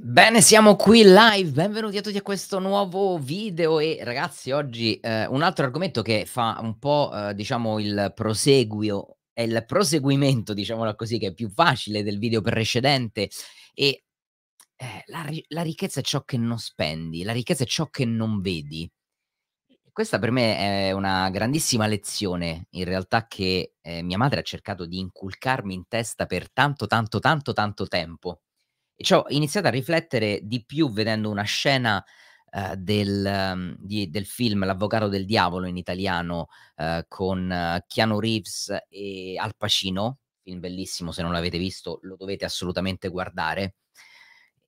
Bene, siamo qui live, benvenuti a tutti a questo nuovo video e ragazzi oggi eh, un altro argomento che fa un po' eh, diciamo il proseguio, è il proseguimento diciamolo così che è più facile del video precedente e eh, la, la ricchezza è ciò che non spendi, la ricchezza è ciò che non vedi. Questa per me è una grandissima lezione in realtà che eh, mia madre ha cercato di inculcarmi in testa per tanto tanto tanto tanto tempo ci ho iniziato a riflettere di più vedendo una scena uh, del, um, di, del, film L'avvocato del diavolo in italiano uh, con eh, Keanu Reeves e Al Pacino, film bellissimo, se non l'avete visto lo dovete assolutamente guardare,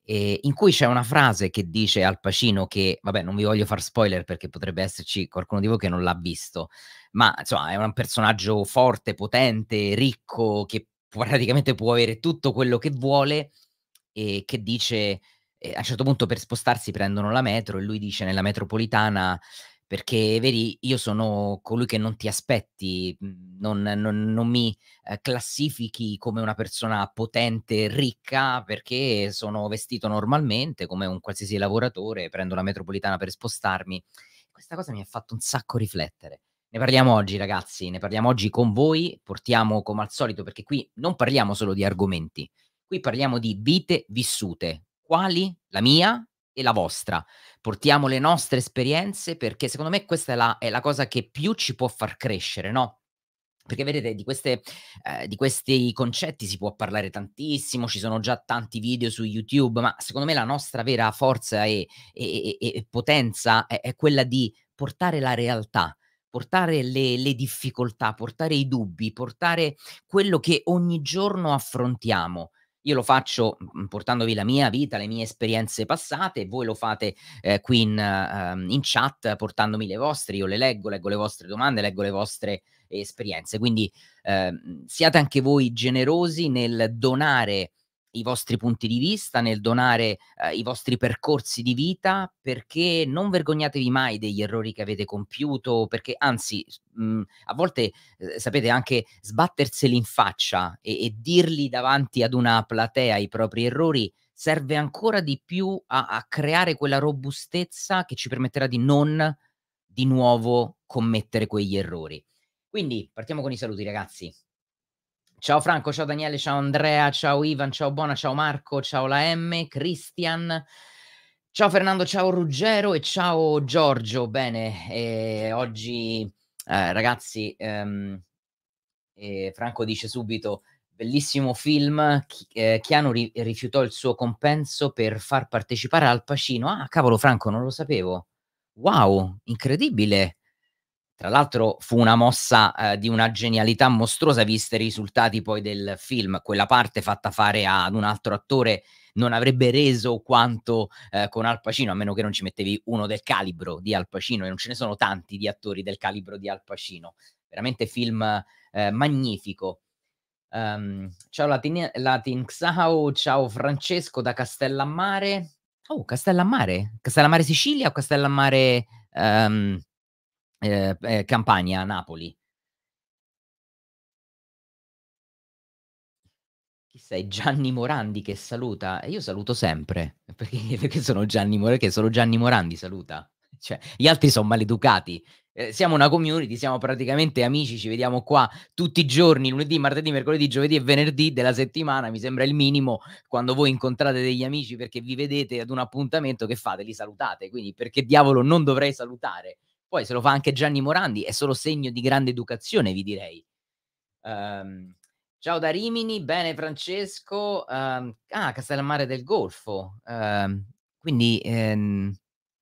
eh, in cui c'è una frase che dice Al Pacino che, vabbè non vi voglio far spoiler perché potrebbe esserci qualcuno di voi che non l'ha visto, ma insomma è un personaggio forte, potente, ricco, che praticamente può avere tutto quello che vuole e che dice eh, a un certo punto per spostarsi prendono la metro e lui dice nella metropolitana perché vedi io sono colui che non ti aspetti, mhmm, non, non, non mi eh, classifichi come una persona potente, ricca, perché sono vestito normalmente come un qualsiasi lavoratore, prendo la metropolitana per spostarmi. Questa cosa mi ha fatto un sacco riflettere. Ne parliamo oggi ragazzi, ne parliamo oggi con voi, portiamo come al solito perché qui non parliamo solo di argomenti, Qui parliamo di vite vissute. Quali? La mia e la vostra. Portiamo le nostre esperienze perché secondo me questa è la, è la cosa che più ci può far crescere, no? Perché vedete, di, queste, eh, di, questi concetti si può parlare tantissimo, ci sono già tanti video su YouTube, ma secondo me la nostra vera forza e, e, e potenza è, è quella di portare la realtà, portare le, le, difficoltà, portare i dubbi, portare quello che ogni giorno affrontiamo io lo faccio mm, mm, portandovi la mia vita, le mie esperienze passate, voi lo fate eh, qui in, uh, in, chat portandomi le vostre, io le leggo, leggo le vostre domande, leggo le vostre esperienze. Quindi eh, siate anche voi generosi nel donare i vostri punti di vista, nel donare eh, i vostri percorsi di vita, perché non vergognatevi mai degli errori che avete compiuto, perché anzi, mh, mm, a volte eh, sapete anche sbatterseli in faccia e, e, dirli davanti ad una platea i propri errori serve ancora di più a, a creare quella robustezza che ci permetterà di non di nuovo commettere quegli errori. Quindi partiamo con i saluti, ragazzi. Ciao Franco, ciao Daniele, ciao Andrea, ciao Ivan, ciao Bona, ciao Marco, ciao la M, Christian, Ciao Fernando, ciao Ruggero e ciao Giorgio. Bene, eh, oggi eh, ragazzi, ehm, eh, Franco dice subito, bellissimo film, Chi- Chiano eh, ri- rifiutò il suo compenso per far partecipare Al Pacino. Ah, cavolo Franco, non lo sapevo. Wow, incredibile. Tra l'altro fu una mossa eh, di una genialità mostruosa, viste i risultati poi del film. Quella parte fatta fare ad un altro attore non avrebbe reso quanto eh, con Al Pacino, a meno che non ci mettevi uno del calibro di Al Pacino, e non ce ne sono tanti di attori del calibro di Al Pacino. Veramente film eh, magnifico. Um, ciao Latin, Latin Xao, ciao Francesco da Castellammare. Oh, Castellammare? Castellammare Sicilia o Castellammare... Um, eh, eh, Campania, Napoli. Chi sei? Gianni Morandi che saluta. E io saluto sempre, perché, perché sono Gianni Morandi, perché solo Gianni Morandi saluta. Cioè, gli altri sono maleducati. Eh, siamo una community, siamo praticamente amici, ci vediamo qua tutti i giorni, lunedì, martedì, mercoledì, giovedì e venerdì della settimana, mi sembra il minimo, quando voi incontrate degli amici perché vi vedete ad un appuntamento che fate, li salutate, quindi perché diavolo non dovrei salutare? Poi se lo fa anche Gianni Morandi è solo segno di grande educazione, vi direi. Um, ciao da Rimini, bene Francesco. Um, ah, Castellammare del Golfo. Um, quindi ehm,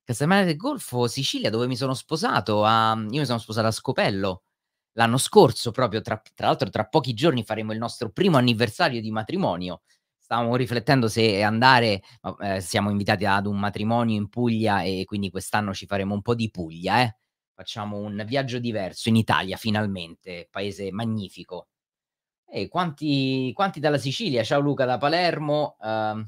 Castellammare del Golfo, Sicilia, dove mi sono sposato. A, io mi sono sposato a Scopello l'anno scorso, proprio tra, tra l'altro tra pochi giorni faremo il nostro primo anniversario di matrimonio stavamo riflettendo se andare, eh, siamo invitati ad un matrimonio in Puglia e quindi quest'anno ci faremo un po' di Puglia, eh? facciamo un viaggio diverso in Italia finalmente, paese magnifico. E quanti, quanti dalla Sicilia? Ciao Luca da Palermo. Uh,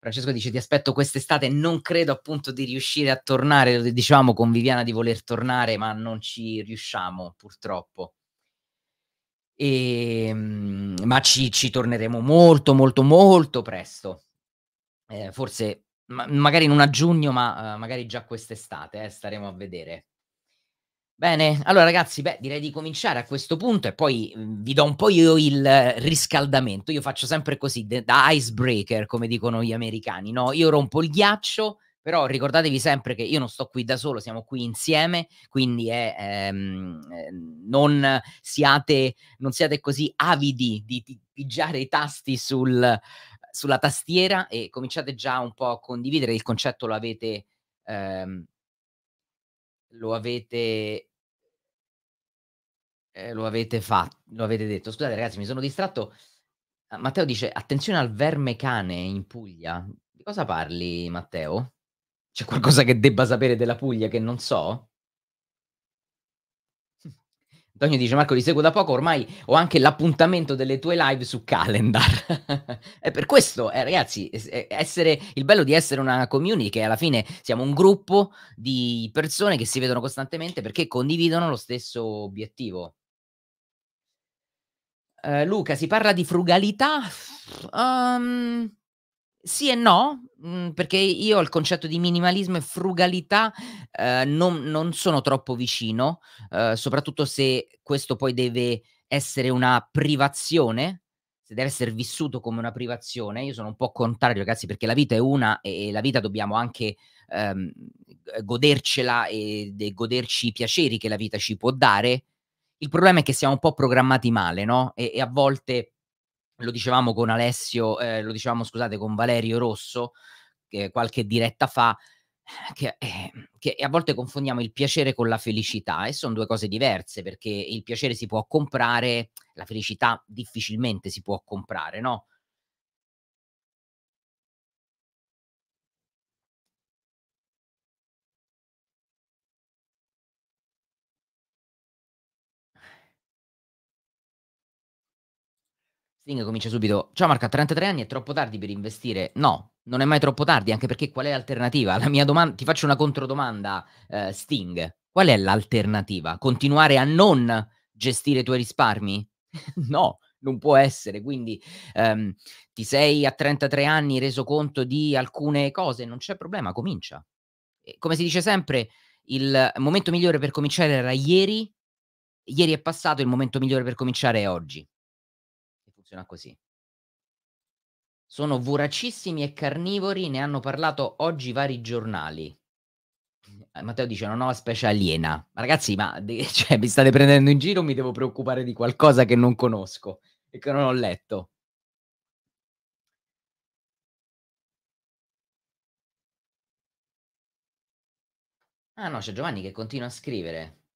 Francesco dice ti aspetto quest'estate, non credo appunto di riuscire a tornare, lo dicevamo con Viviana di voler tornare, ma non ci riusciamo purtroppo. E, ehm, ma ci, ci, torneremo molto, molto, molto presto. Eh, forse ma, magari non a giugno, ma uh, magari già quest'estate, eh, staremo a vedere. Bene, allora ragazzi, beh, direi di cominciare a questo punto e poi mm, vi do un po' io il riscaldamento. Io faccio sempre così, da icebreaker, come dicono gli americani, no? Io rompo il ghiaccio, però ricordatevi sempre che io non sto qui da solo, siamo qui insieme, quindi ehm, eh, ehm, non, siate, non, siate, così avidi di pigiare i tasti sul, sulla tastiera e cominciate già un po' a condividere il concetto, lo avete... Ehm, lo avete eh, lo, avete fatto, lo avete detto. Scusate ragazzi, mi sono distratto. Ah, Matteo dice, attenzione al verme cane in Puglia. Di cosa parli, Matteo? C'è qualcosa che debba sapere della Puglia che non so? Antonio dice Marco ti seguo da poco, ormai ho anche l'appuntamento delle tue live su calendar. è per questo, eh, ragazzi, essere, il bello di essere una community che alla fine siamo un gruppo di persone che si vedono costantemente perché condividono lo stesso obiettivo. Uh, Luca, si parla di frugalità? Um, sì e no, mm, perché io al concetto di minimalismo e frugalità uh, non, non, sono troppo vicino, uh, soprattutto se questo poi deve essere una privazione, se deve essere vissuto come una privazione. Io sono un po' contrario, ragazzi, perché la vita è una e, la vita dobbiamo anche um, godercela e goderci i piaceri che la vita ci può dare il problema è che siamo un po' programmati male, no? E, e a volte, lo dicevamo con Alessio, eh, lo dicevamo, scusate, con Valerio Rosso, che qualche diretta fa, che, eh, che, a volte confondiamo il piacere con la felicità e sono due cose diverse perché il piacere si può comprare, la felicità difficilmente si può comprare, no? Sting comincia subito. Ciao Marco, a 33 anni è troppo tardi per investire. No, non è mai troppo tardi, anche perché qual è l'alternativa? La mia domanda, ti faccio una controdomanda, eh, Sting. Qual è l'alternativa? Continuare a non gestire i tuoi risparmi? no, non può essere. Quindi ehm, ti sei a 33 anni reso conto di alcune cose, non c'è problema, comincia. come si dice sempre, il momento migliore per cominciare era ieri, ieri è passato, il momento migliore per cominciare è oggi funziona così. Sono voracissimi e carnivori, ne hanno parlato oggi vari giornali. Eh, Matteo dice una nuova specie aliena. Ragazzi, ma cioè, mi state prendendo in giro, mi devo preoccupare di qualcosa che non conosco e che non ho letto. Ah no, c'è Giovanni che continua a scrivere.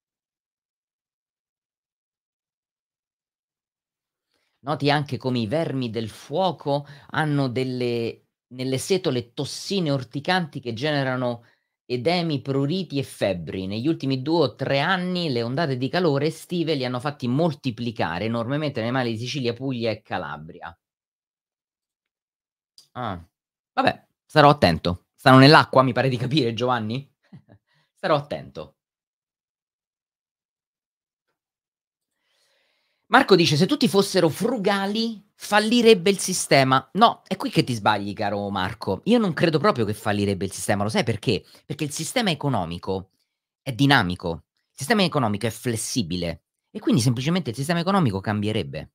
Noti anche come i vermi del fuoco hanno delle, nelle setole tossine orticanti che generano edemi, pruriti e febbri. Negli ultimi due o tre anni le ondate di calore estive li hanno fatti moltiplicare enormemente nei mali di Sicilia, Puglia e Calabria. Ah. Vabbè, starò attento. Stanno nell'acqua, mi pare di capire, Giovanni? starò attento. Marco dice: Se tutti fossero frugali, fallirebbe il sistema. No, è qui che ti sbagli, caro Marco. Io non credo proprio che fallirebbe il sistema. Lo sai perché? Perché il sistema economico è dinamico, il sistema economico è flessibile e quindi semplicemente il sistema economico cambierebbe.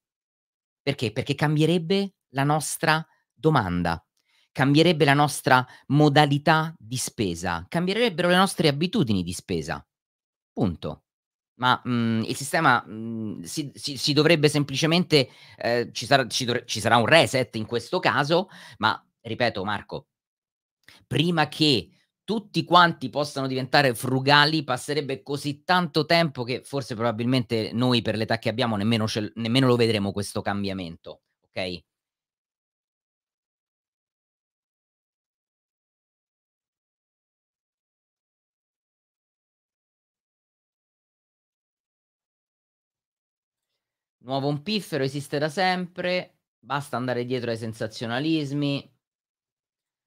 Perché? Perché cambierebbe la nostra domanda, cambierebbe la nostra modalità di spesa, cambierebbero le nostre abitudini di spesa. Punto ma mh, mhmm, il sistema mh, mhmm, si, si, si, dovrebbe semplicemente, eh, ci, sarà, ci, ci sarà un reset in questo caso, ma ripeto Marco, prima che tutti quanti possano diventare frugali, passerebbe così tanto tempo che forse probabilmente noi per l'età che abbiamo nemmeno, nemmeno lo vedremo questo cambiamento, ok? Nuovo un piffero esiste da sempre, basta andare dietro ai sensazionalismi.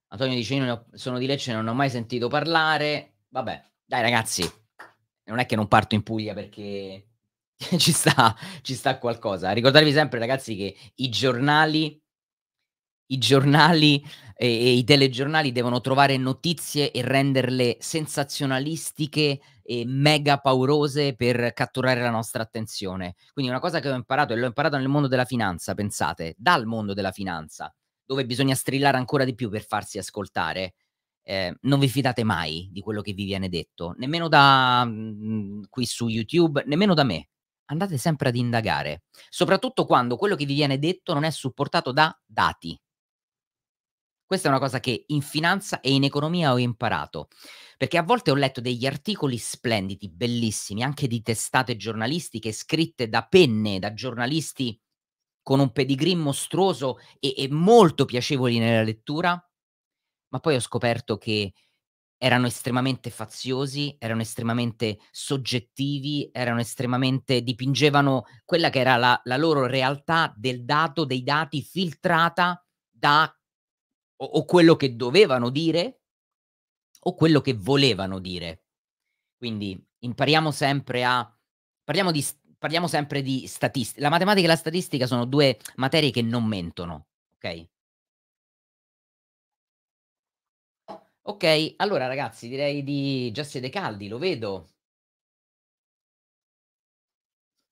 Antonio dice io ho, sono di Lecce, non ho mai sentito parlare. Vabbè, dai ragazzi, non è che non parto in Puglia perché ci sta, ci sta qualcosa. Ricordatevi sempre ragazzi che i giornali i giornali e, i telegiornali devono trovare notizie e renderle sensazionalistiche e mega paurose per catturare la nostra attenzione. Quindi una cosa che ho imparato, e l'ho imparato nel mondo della finanza, pensate, dal mondo della finanza, dove bisogna strillare ancora di più per farsi ascoltare, eh, non vi fidate mai di quello che vi viene detto, nemmeno da mh, mm, qui su YouTube, nemmeno da me. Andate sempre ad indagare, soprattutto quando quello che vi viene detto non è supportato da dati. Questa è una cosa che in finanza e in economia ho imparato, perché a volte ho letto degli articoli splendidi, bellissimi, anche di testate giornalistiche scritte da penne, da giornalisti con un pedigree mostruoso e, e molto piacevoli nella lettura, ma poi ho scoperto che erano estremamente faziosi, erano estremamente soggettivi, erano estremamente dipingevano quella che era la, la loro realtà del dato, dei dati filtrata da o, o quello che dovevano dire o quello che volevano dire. Quindi impariamo sempre a... Parliamo, di, parliamo sempre di statistica. La matematica e la statistica sono due materie che non mentono, ok? Ok, allora ragazzi, direi di... Già siete caldi, lo vedo.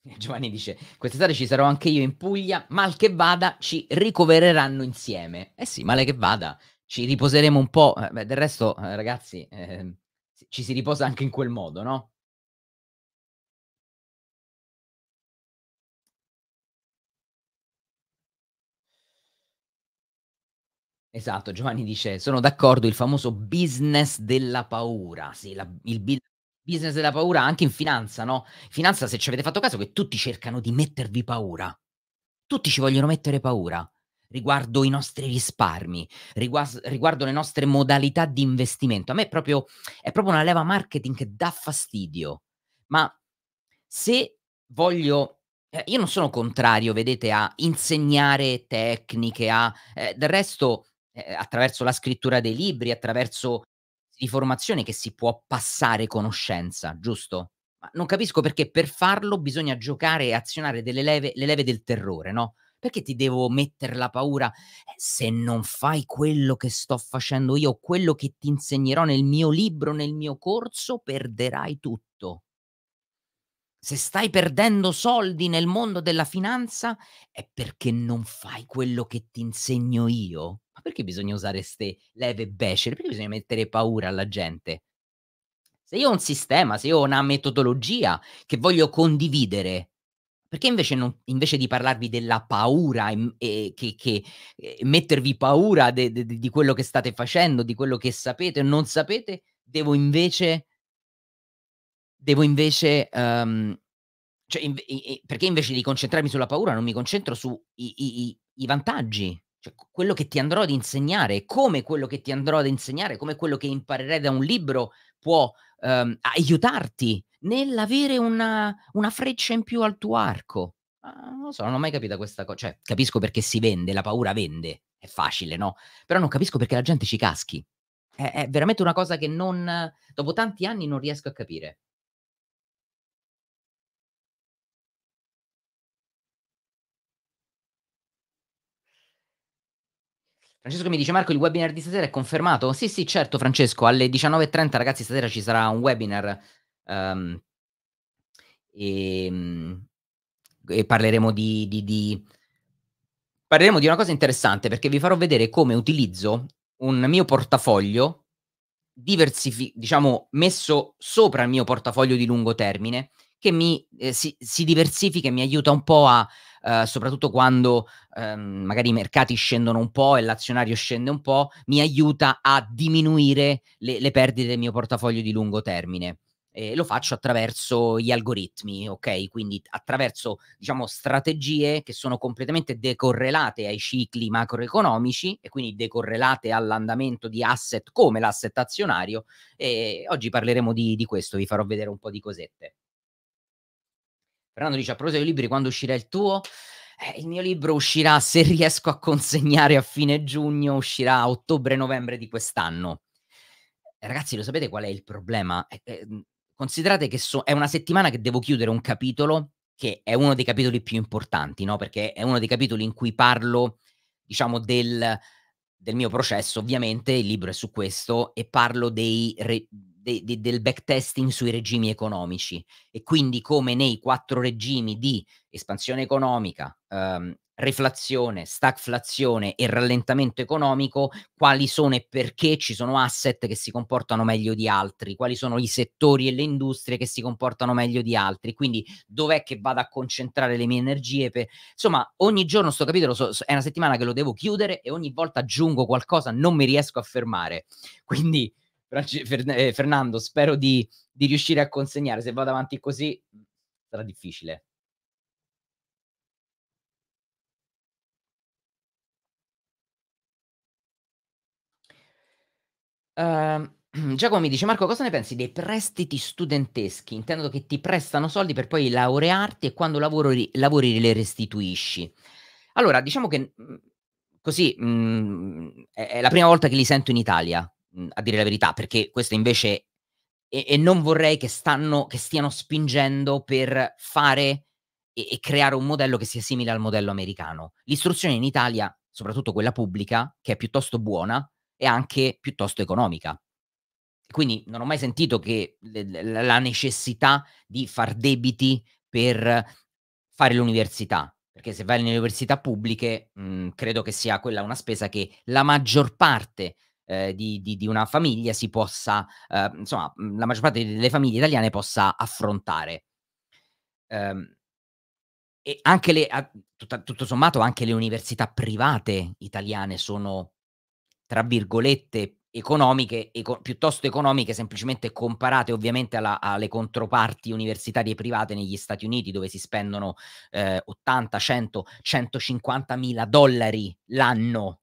Giovanni dice: Quest'estate ci sarò anche io in Puglia. Mal che vada, ci ricovereranno insieme. Eh sì, male che vada, ci riposeremo un po'. Eh, beh, del resto, eh, ragazzi, eh, ci si riposa anche in quel modo, no? Esatto, Giovanni dice, sono d'accordo, il famoso business della paura, sì, la, il business business della paura anche in finanza, no? finanza, se ci avete fatto caso, che tutti cercano di mettervi paura. Tutti ci vogliono mettere paura riguardo i nostri risparmi, riguardo, riguardo le nostre modalità di investimento. A me è proprio, è proprio una leva marketing che dà fastidio. Ma se voglio eh, io non sono contrario, vedete, a insegnare tecniche, a, eh, del resto eh, attraverso la scrittura dei libri, attraverso di formazione che si può passare conoscenza, giusto? Ma non capisco perché per farlo bisogna giocare e azionare delle leve, le leve del terrore, no? Perché ti devo mettere la paura eh, se non fai quello che sto facendo io, quello che ti insegnerò nel mio libro, nel mio corso, perderai tutto se stai perdendo soldi nel mondo della finanza è perché non fai quello che ti insegno io. Ma perché bisogna usare queste leve becere? Perché bisogna mettere paura alla gente? Se io ho un sistema, se io ho una metodologia che voglio condividere, perché invece, non, invece di parlarvi della paura e, e che, che mettervi paura de, de, de, di quello che state facendo, di quello che sapete o non sapete, devo invece devo invece... Um, cioè, in, in, perché invece di concentrarmi sulla paura non mi concentro sui i, i, i vantaggi, cioè, quello che ti andrò ad insegnare, come quello che ti andrò ad insegnare, come quello che imparerai da un libro può um, aiutarti nell'avere una, una, freccia in più al tuo arco. non lo so, non ho mai capito questa cosa. Cioè, capisco perché si vende, la paura vende, è facile, no? Però non capisco perché la gente ci caschi. È, è veramente una cosa che non, dopo tanti anni non riesco a capire. Francesco mi dice Marco il webinar di stasera è confermato? Sì sì certo Francesco alle 19.30 ragazzi stasera ci sarà un webinar um, ehm, e, ehm, e, parleremo di, di, di, parleremo di una cosa interessante perché vi farò vedere come utilizzo un mio portafoglio diversifi- diciamo messo sopra il mio portafoglio di lungo termine che mi, eh, si, si diversifica e mi aiuta un po' a eh, soprattutto quando ehm, magari i mercati scendono un po' e l'azionario scende un po', mi aiuta a diminuire le, le perdite del mio portafoglio di lungo termine. E lo faccio attraverso gli algoritmi, ok? Quindi attraverso, diciamo, strategie che sono completamente decorrelate ai cicli macroeconomici e quindi decorrelate all'andamento di asset come l'asset azionario. E oggi parleremo di, di questo, vi farò vedere un po' di cosette. Fernando dice a proposito dei libri, quando uscirà il tuo? Eh, il mio libro uscirà, se riesco a consegnare a fine giugno, uscirà a ottobre-novembre di quest'anno. Ragazzi, lo sapete qual è il problema? Eh, eh, considerate che so- è una settimana che devo chiudere un capitolo che è uno dei capitoli più importanti, no? Perché è uno dei capitoli in cui parlo, diciamo, del, del mio processo. Ovviamente il libro è su questo e parlo dei, re- de, de, del backtesting sui regimi economici e quindi come nei quattro regimi di espansione economica, ehm, reflazione, stagflazione e rallentamento economico, quali sono e perché ci sono asset che si comportano meglio di altri, quali sono i settori e le industrie che si comportano meglio di altri, quindi dov'è che vado a concentrare le mie energie. Per... Insomma, ogni giorno sto capitolo so, è una settimana che lo devo chiudere e ogni volta aggiungo qualcosa, non mi riesco a fermare. Quindi eh, Fernando, spero di, di riuscire a consegnare. Se vado avanti così mm, sarà difficile. Uh, Giacomo mi dice Marco cosa ne pensi dei prestiti studenteschi? Intendo che ti prestano soldi per poi laurearti e quando lavori, lavori le restituisci. Allora diciamo che mm, così mh, mm, è la prima volta che li sento in Italia Mhmm, a dire la verità, perché questo invece... E, e non vorrei che, stanno, che stiano spingendo per fare e, creare un modello che sia simile al modello americano. L'istruzione in Italia, soprattutto quella pubblica, che è piuttosto buona, è anche piuttosto economica. Quindi non ho mai sentito che la necessità di far debiti per fare l'università, perché se vai alle università pubbliche, mh, mhmm, credo che sia quella una spesa che la maggior parte eh, di, di, di, una famiglia si possa, eh, insomma, mhmm, la maggior parte delle famiglie italiane possa affrontare. Um, e anche le, tutta, tutto sommato, anche le università private italiane sono, tra virgolette, economiche, eco, piuttosto economiche, semplicemente comparate ovviamente alla, alle controparti universitarie private negli Stati Uniti, dove si spendono eh, 80, 100, 150 mila dollari l'anno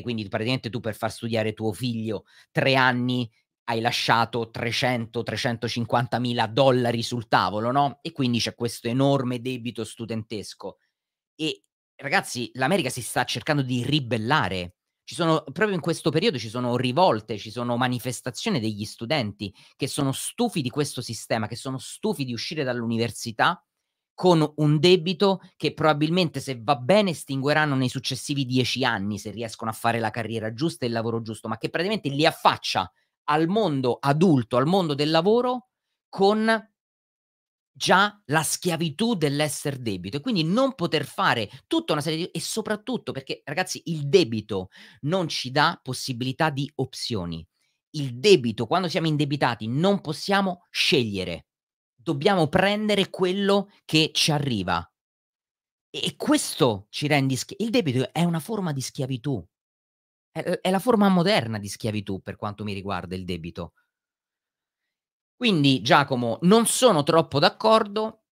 quindi praticamente tu per far studiare tuo figlio tre anni hai lasciato 300-350 mila dollari sul tavolo, no? E quindi c'è questo enorme debito studentesco. E ragazzi, l'America si sta cercando di ribellare. Ci sono, proprio in questo periodo ci sono rivolte, ci sono manifestazioni degli studenti che sono stufi di questo sistema, che sono stufi di uscire dall'università con un debito che probabilmente se va bene estingueranno nei successivi dieci anni se riescono a fare la carriera giusta e il lavoro giusto, ma che praticamente li affaccia al mondo adulto, al mondo del lavoro con già la schiavitù dell'essere debito e quindi non poter fare tutta una serie di... e soprattutto perché ragazzi il debito non ci dà possibilità di opzioni. Il debito, quando siamo indebitati, non possiamo scegliere dobbiamo prendere quello che ci arriva. E questo ci rende schiavi. Il debito è una forma di schiavitù. È, la forma moderna di schiavitù per quanto mi riguarda il debito. Quindi, Giacomo, non sono troppo d'accordo,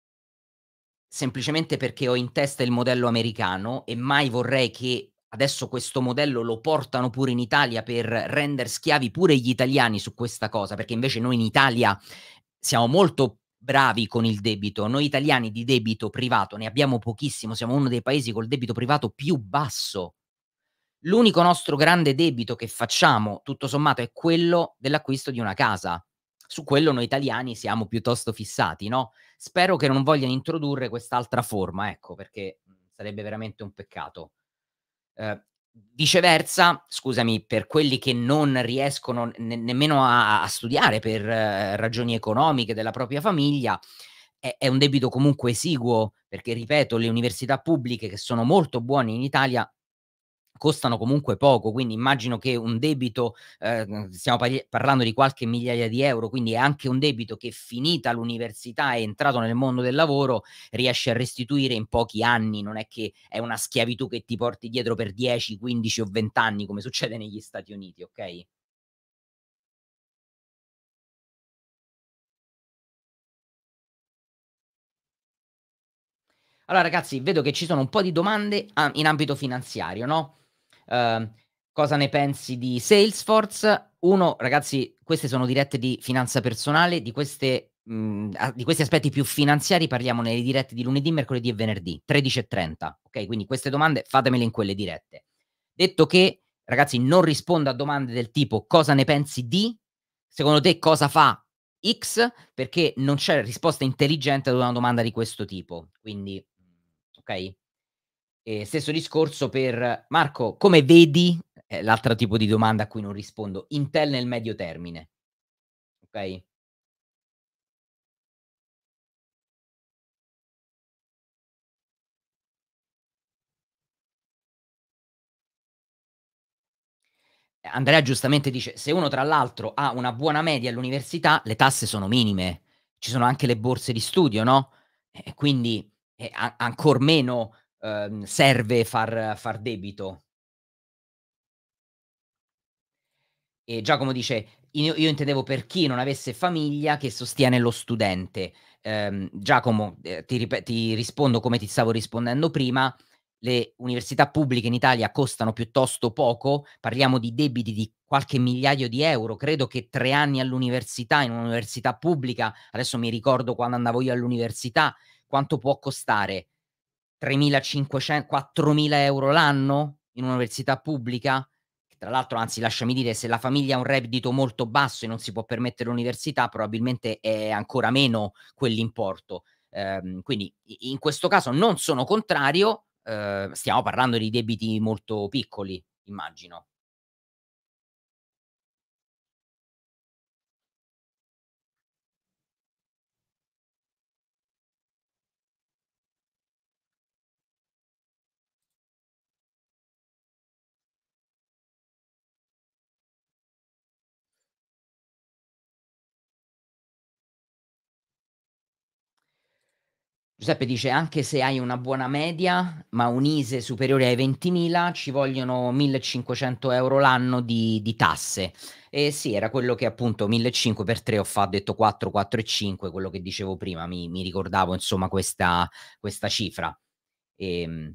semplicemente perché ho in testa il modello americano e mai vorrei che adesso questo modello lo portano pure in Italia per rendere schiavi pure gli italiani su questa cosa, perché invece noi in Italia siamo molto bravi con il debito. Noi italiani di debito privato ne abbiamo pochissimo, siamo uno dei paesi col debito privato più basso. L'unico nostro grande debito che facciamo, tutto sommato, è quello dell'acquisto di una casa. Su quello noi italiani siamo piuttosto fissati, no? Spero che non vogliano introdurre quest'altra forma, ecco, perché sarebbe veramente un peccato. Eh, Viceversa, scusami, per quelli che non riescono ne nemmeno a, a studiare per eh, ragioni economiche della propria famiglia, è, è un debito comunque esiguo, perché ripeto, le università pubbliche che sono molto buone in Italia costano comunque poco, quindi immagino che un debito, eh, stiamo par- parlando di qualche migliaia di euro, quindi è anche un debito che finita l'università è entrato nel mondo del lavoro, riesce a restituire in pochi anni, non è che è una schiavitù che ti porti dietro per 10, 15 o 20 anni come succede negli Stati Uniti, ok? Allora ragazzi, vedo che ci sono un po' di domande ah, in ambito finanziario, no? Ehm, cosa ne pensi di Salesforce? Uno, ragazzi, queste sono dirette di finanza personale, di, queste, mh, mhmm, di questi aspetti più finanziari parliamo nelle dirette di lunedì, mercoledì e venerdì, 13.30, ok? Quindi queste domande fatemele in quelle dirette. Detto che, ragazzi, non rispondo a domande del tipo cosa ne pensi di, secondo te cosa fa X, perché non c'è risposta intelligente ad una domanda di questo tipo, quindi, ok? E stesso discorso per Marco, come vedi, l'altro tipo di domanda a cui non rispondo, Intel nel medio termine? Ok? Andrea giustamente dice, se uno tra l'altro ha una buona media all'università, le tasse sono minime, ci sono anche le borse di studio, no? E quindi è ancora meno ehm, serve far, far debito. E Giacomo dice, io, io, intendevo per chi non avesse famiglia che sostiene lo studente. Eh, Giacomo, eh, ti, rip- ti, rispondo come ti stavo rispondendo prima, le università pubbliche in Italia costano piuttosto poco, parliamo di debiti di qualche migliaio di euro, credo che tre anni all'università, in un'università pubblica, adesso mi ricordo quando andavo io all'università, quanto può costare? 3.500, 4.000 euro l'anno in un'università pubblica? Tra l'altro, anzi, lasciami dire, se la famiglia ha un reddito molto basso e non si può permettere l'università, probabilmente è ancora meno quell'importo. Eh, quindi in questo caso non sono contrario, eh, stiamo parlando di debiti molto piccoli, immagino. Giuseppe dice anche se hai una buona media, ma un ISE superiore ai 20.000, ci vogliono 1.500 euro l'anno di, di, tasse. E sì, era quello che appunto 1.500 per 3 ho fatto, detto 4, 4 e 5, quello che dicevo prima, mi, mi ricordavo insomma questa, questa cifra. E, ehm,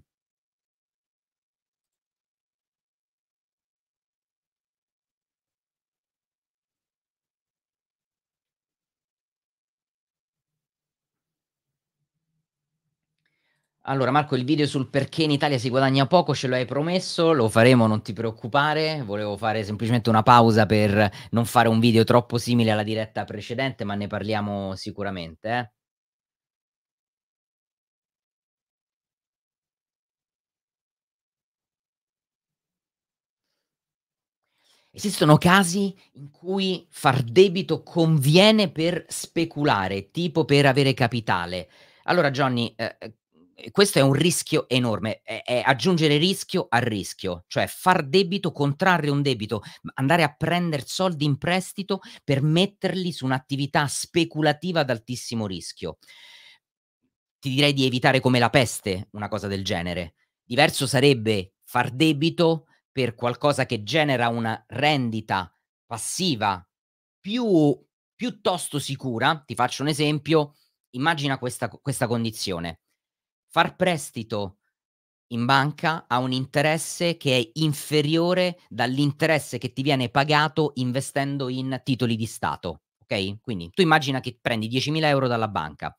Allora, Marco, il video sul perché in Italia si guadagna poco ce lo hai promesso, lo faremo, non ti preoccupare. Volevo fare semplicemente una pausa per non fare un video troppo simile alla diretta precedente, ma ne parliamo sicuramente. Eh? Esistono casi in cui far debito conviene per speculare, tipo per avere capitale. Allora, Johnny, eh, questo è un rischio enorme, è, è, aggiungere rischio a rischio, cioè far debito, contrarre un debito, andare a prendere soldi in prestito per metterli su un'attività speculativa ad altissimo rischio. Ti direi di evitare come la peste una cosa del genere. Diverso sarebbe far debito per qualcosa che genera una rendita passiva più, piuttosto sicura. Ti faccio un esempio, immagina questa, questa condizione far prestito in banca ha un interesse che è inferiore dall'interesse che ti viene pagato investendo in titoli di Stato. Ok? Quindi tu immagina che prendi 10.000 euro dalla banca.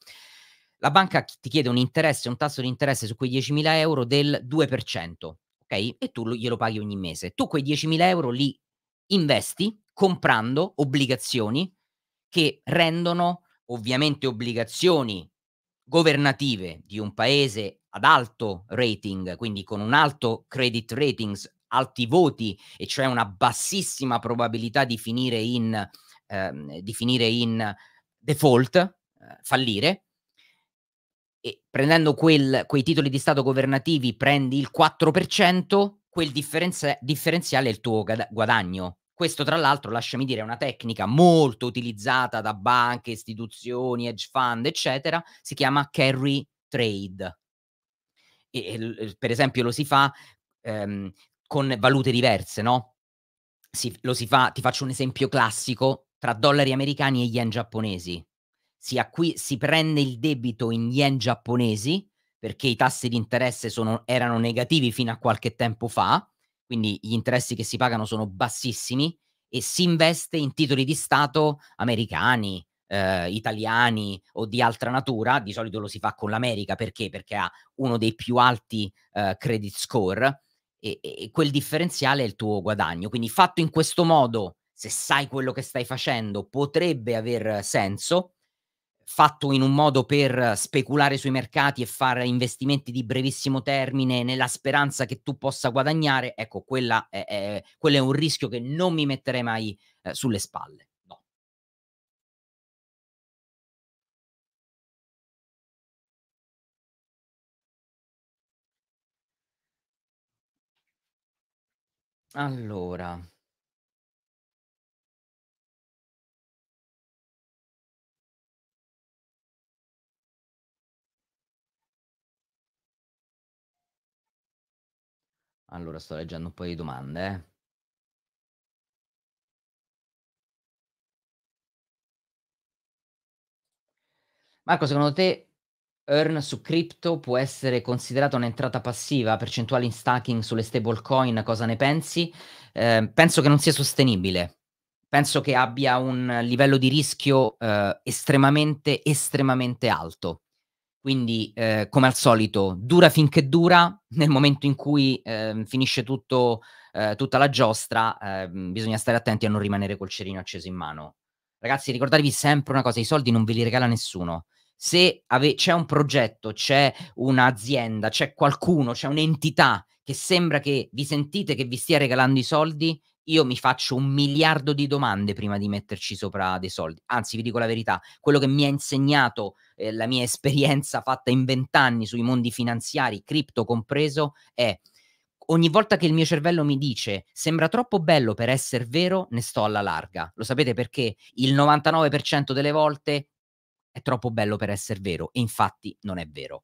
La banca ti chiede un interesse, un tasso di interesse su quei 10.000 euro del 2%, ok? E tu glielo paghi ogni mese. Tu quei 10.000 euro li investi comprando obbligazioni che rendono ovviamente obbligazioni governative di un paese ad alto rating, quindi con un alto credit ratings, alti voti, e cioè una bassissima probabilità di finire in, ehm, di finire in default, eh, fallire, e prendendo quel, quei titoli di Stato governativi prendi il 4%, quel differenza, differenziale è il tuo guadagno. Questo, tra l'altro, lasciami dire, è una tecnica molto utilizzata da banche, istituzioni, hedge fund, eccetera. Si chiama carry trade. E, e, per esempio, lo si fa ehm, con valute diverse, no? Si, lo si fa, ti faccio un esempio classico, tra dollari americani e yen giapponesi. Si, acqui- si prende il debito in yen giapponesi perché i tassi di interesse sono, erano negativi fino a qualche tempo fa quindi gli interessi che si pagano sono bassissimi e si investe in titoli di Stato americani, eh, italiani o di altra natura, di solito lo si fa con l'America perché? Perché ha uno dei più alti eh, credit score e, e, quel differenziale è il tuo guadagno. Quindi fatto in questo modo, se sai quello che stai facendo, potrebbe aver senso, fatto in un modo per speculare sui mercati e fare investimenti di brevissimo termine nella speranza che tu possa guadagnare, ecco, è, è, quello è un rischio che non mi metterei mai eh, sulle spalle. No. Allora, Allora, sto leggendo un po' di domande, eh. Marco, secondo te earn su crypto può essere considerata un'entrata passiva, percentuale in stacking sulle stablecoin, cosa ne pensi? Eh, penso che non sia sostenibile. Penso che abbia un livello di rischio eh, estremamente, estremamente alto. Quindi, eh, come al solito, dura finché dura, nel momento in cui eh, finisce tutto, eh, tutta la giostra, ehm, bisogna stare attenti a non rimanere col cerino acceso in mano. Ragazzi, ricordatevi sempre una cosa, i soldi non ve li regala nessuno. Se ave- c'è un progetto, c'è un'azienda, c'è qualcuno, c'è un'entità che sembra che vi sentite che vi stia regalando i soldi, io mi faccio un miliardo di domande prima di metterci sopra dei soldi. Anzi, vi dico la verità, quello che mi ha insegnato eh, la mia esperienza fatta in vent'anni sui mondi finanziari, cripto compreso, è ogni volta che il mio cervello mi dice sembra troppo bello per essere vero, ne sto alla larga. Lo sapete perché il 99% delle volte è troppo bello per essere vero e infatti non è vero.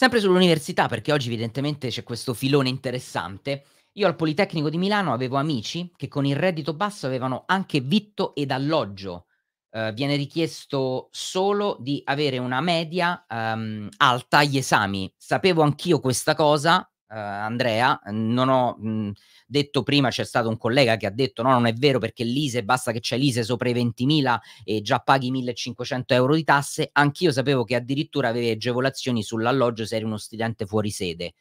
Sempre sull'università, perché oggi evidentemente c'è questo filone interessante. Io al Politecnico di Milano avevo amici che con il reddito basso avevano anche vitto ed alloggio. Eh, viene richiesto solo di avere una media ehm, alta agli esami. Sapevo anch'io questa cosa, Uh, Andrea, non ho mh, mm, detto prima, c'è stato un collega che ha detto no, non è vero perché l'ISE, basta che c'è l'ISE sopra i 20.000 e già paghi 1.500 euro di tasse, anch'io sapevo che addirittura avevi agevolazioni sull'alloggio se eri uno studente fuori sede,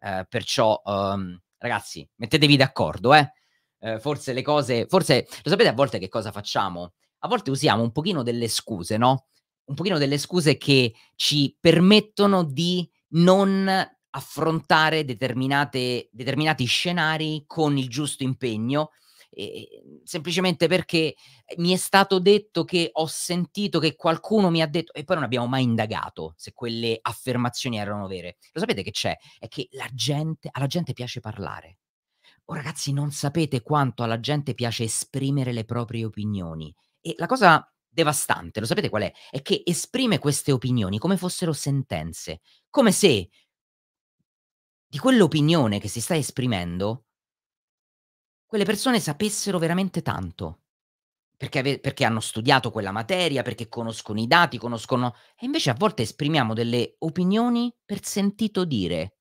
uh, perciò um, ragazzi, mettetevi d'accordo, eh? eh? Forse le cose, forse, lo sapete a volte che cosa facciamo? A volte usiamo un pochino delle scuse, no? Un pochino delle scuse che ci permettono di non affrontare determinati scenari con il giusto impegno eh, semplicemente perché mi è stato detto che ho sentito che qualcuno mi ha detto e poi non abbiamo mai indagato se quelle affermazioni erano vere. Lo sapete che c'è? È che la gente, alla gente piace parlare. Oh, ragazzi, non sapete quanto alla gente piace esprimere le proprie opinioni. E la cosa devastante, lo sapete qual è? È che esprime queste opinioni come fossero sentenze, come se di quell'opinione che si sta esprimendo quelle persone sapessero veramente tanto. Perché, ave- perché, hanno studiato quella materia, perché conoscono i dati, conoscono... E invece a volte esprimiamo delle opinioni per sentito dire.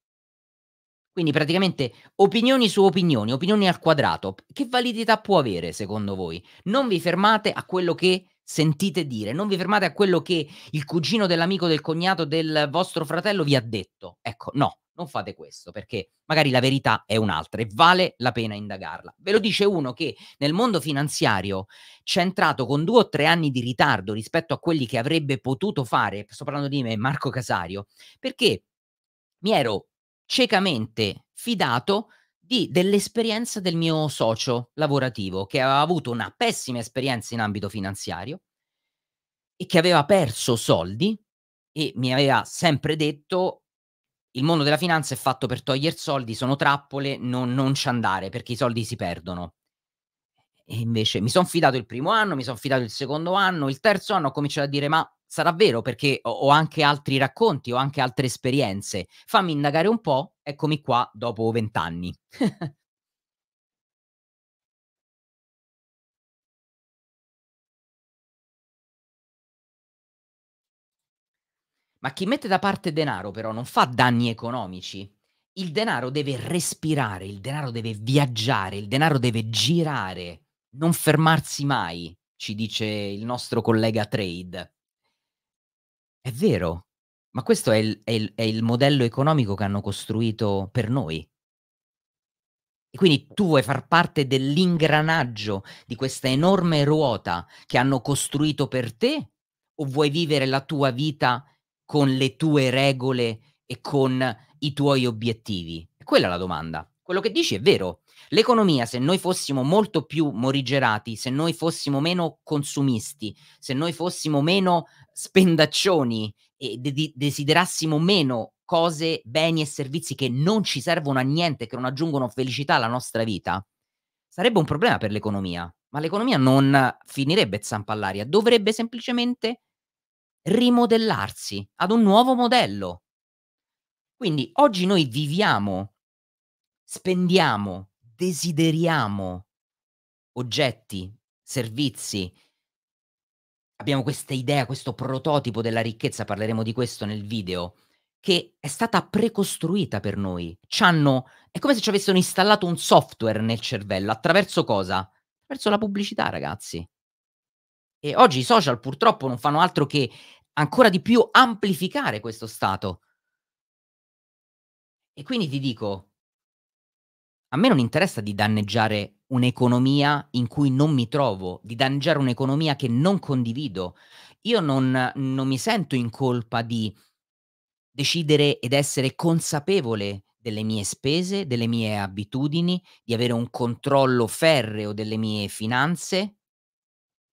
Quindi praticamente opinioni su opinioni, opinioni al quadrato. Che validità può avere secondo voi? Non vi fermate a quello che sentite dire, non vi fermate a quello che il cugino dell'amico del cognato del vostro fratello vi ha detto. Ecco, no non fate questo perché magari la verità è un'altra e vale la pena indagarla. Ve lo dice uno che nel mondo finanziario c'è entrato con due o tre anni di ritardo rispetto a quelli che avrebbe potuto fare, sto parlando di me, Marco Casario, perché mi ero ciecamente fidato di, dell'esperienza del mio socio lavorativo che aveva avuto una pessima esperienza in ambito finanziario e che aveva perso soldi e mi aveva sempre detto il mondo della finanza è fatto per togliere soldi, sono trappole, non, non ci andare perché i soldi si perdono. E invece mi sono fidato il primo anno, mi sono fidato il secondo anno, il terzo anno ho cominciato a dire ma sarà vero perché ho, ho, anche altri racconti, ho anche altre esperienze, fammi indagare un po', eccomi qua dopo vent'anni. Ma chi mette da parte denaro però non fa danni economici. Il denaro deve respirare, il denaro deve viaggiare, il denaro deve girare, non fermarsi mai, ci dice il nostro collega Trade. È vero, ma questo è il, è il, è il modello economico che hanno costruito per noi. E quindi tu vuoi far parte dell'ingranaggio di questa enorme ruota che hanno costruito per te o vuoi vivere la tua vita con le tue regole e con i tuoi obiettivi? Quella è la domanda. Quello che dici è vero. L'economia, se noi fossimo molto più morigerati, se noi fossimo meno consumisti, se noi fossimo meno spendaccioni e de- desiderassimo meno cose, beni e servizi che non ci servono a niente, che non aggiungono felicità alla nostra vita, sarebbe un problema per l'economia. Ma l'economia non finirebbe zampall'aria, dovrebbe semplicemente rimodellarsi ad un nuovo modello. Quindi oggi noi viviamo, spendiamo, desideriamo oggetti, servizi. Abbiamo questa idea, questo prototipo della ricchezza, parleremo di questo nel video, che è stata precostruita per noi. C'hanno, è come se ci avessero installato un software nel cervello, attraverso cosa? Attraverso la pubblicità, ragazzi. E oggi i social purtroppo non fanno altro che ancora di più amplificare questo stato. E quindi ti dico, a me non interessa di danneggiare un'economia in cui non mi trovo, di danneggiare un'economia che non condivido. Io non, non mi sento in colpa di decidere ed essere consapevole delle mie spese, delle mie abitudini, di avere un controllo ferreo delle mie finanze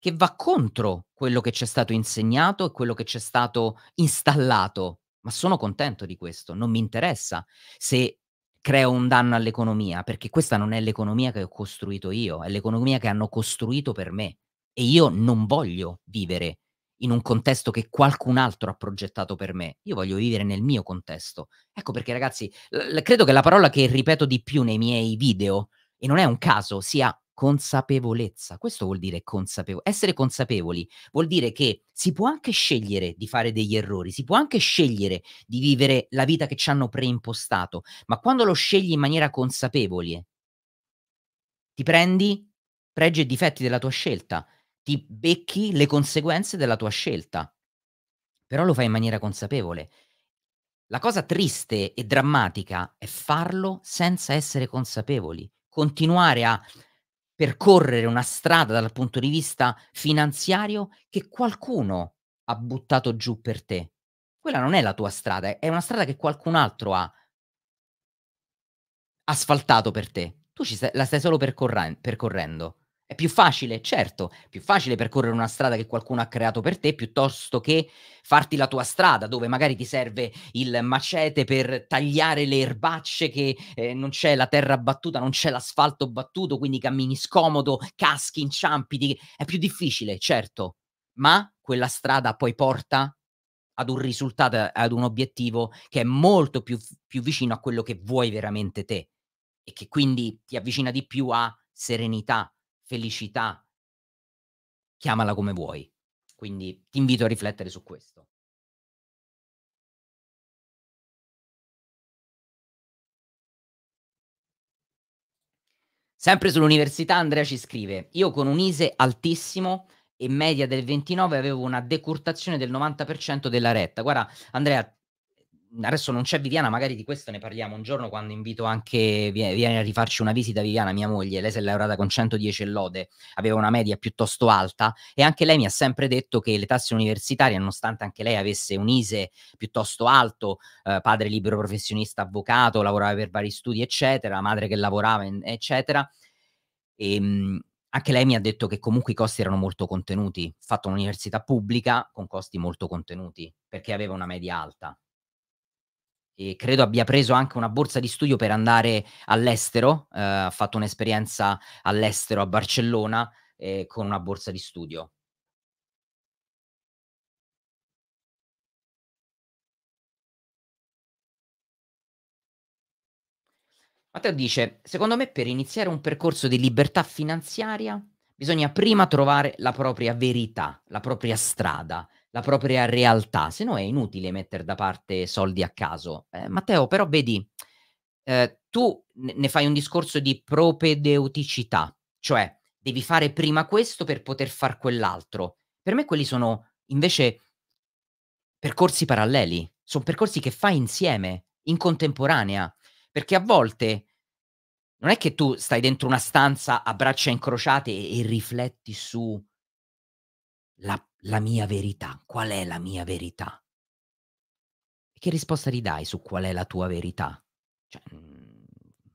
che va contro quello che ci è stato insegnato e quello che ci è stato installato. Ma sono contento di questo, non mi interessa se creo un danno all'economia, perché questa non è l'economia che ho costruito io, è l'economia che hanno costruito per me. E io non voglio vivere in un contesto che qualcun altro ha progettato per me. Io voglio vivere nel mio contesto. Ecco perché, ragazzi, l- credo che la parola che ripeto di più nei miei video, e non è un caso, sia consapevolezza. Questo vuol dire consapevo- essere consapevoli, vuol dire che si può anche scegliere di fare degli errori, si può anche scegliere di vivere la vita che ci hanno preimpostato, ma quando lo scegli in maniera consapevole, ti prendi pregi e difetti della tua scelta, ti becchi le conseguenze della tua scelta, però lo fai in maniera consapevole. La cosa triste e drammatica è farlo senza essere consapevoli, continuare a percorrere una strada dal punto di vista finanziario che qualcuno ha buttato giù per te. Quella non è la tua strada, è una strada che qualcun altro ha asfaltato per te. Tu stai, la stai solo percorren- percorrendo. È più facile, certo, più facile percorrere una strada che qualcuno ha creato per te piuttosto che farti la tua strada dove magari ti serve il macete per tagliare le erbacce che eh, non c'è la terra battuta, non c'è l'asfalto battuto, quindi cammini scomodo, caschi, inciampi, è più difficile, certo, ma quella strada poi porta ad un risultato, ad un obiettivo che è molto più, più vicino a quello che vuoi veramente te e che quindi ti avvicina di più a serenità, felicità, chiamala come vuoi. Quindi ti invito a riflettere su questo. Sempre sull'università Andrea ci scrive, io con un ISE altissimo e media del 29 avevo una decurtazione del 90% della retta. Guarda Andrea, adesso non c'è Viviana, magari di questo ne parliamo un giorno quando invito anche, viene a rifarci una visita Viviana, mia moglie, lei si è laureata con 110 lode, aveva una media piuttosto alta e anche lei mi ha sempre detto che le tasse universitarie, nonostante anche lei avesse un ISE piuttosto alto, eh, padre libero professionista, avvocato, lavorava per vari studi, eccetera, madre che lavorava, in, eccetera, e, ehm, mh, anche lei mi ha detto che comunque i costi erano molto contenuti, fatto un'università pubblica con costi molto contenuti, perché aveva una media alta e credo abbia preso anche una borsa di studio per andare all'estero, eh, ha fatto un'esperienza all'estero a Barcellona eh, con una borsa di studio. Matteo dice, secondo me per iniziare un percorso di libertà finanziaria bisogna prima trovare la propria verità, la propria strada la propria realtà, se no è inutile mettere da parte soldi a caso. Eh, Matteo, però vedi, eh, tu ne fai un discorso di propedeuticità, cioè devi fare prima questo per poter far quell'altro. Per me quelli sono invece percorsi paralleli, sono percorsi che fai insieme, in contemporanea, perché a volte non è che tu stai dentro una stanza a braccia incrociate e, e rifletti su la, la mia verità? Qual è la mia verità? E che risposta gli dai su qual è la tua verità? Cioè, mhmm,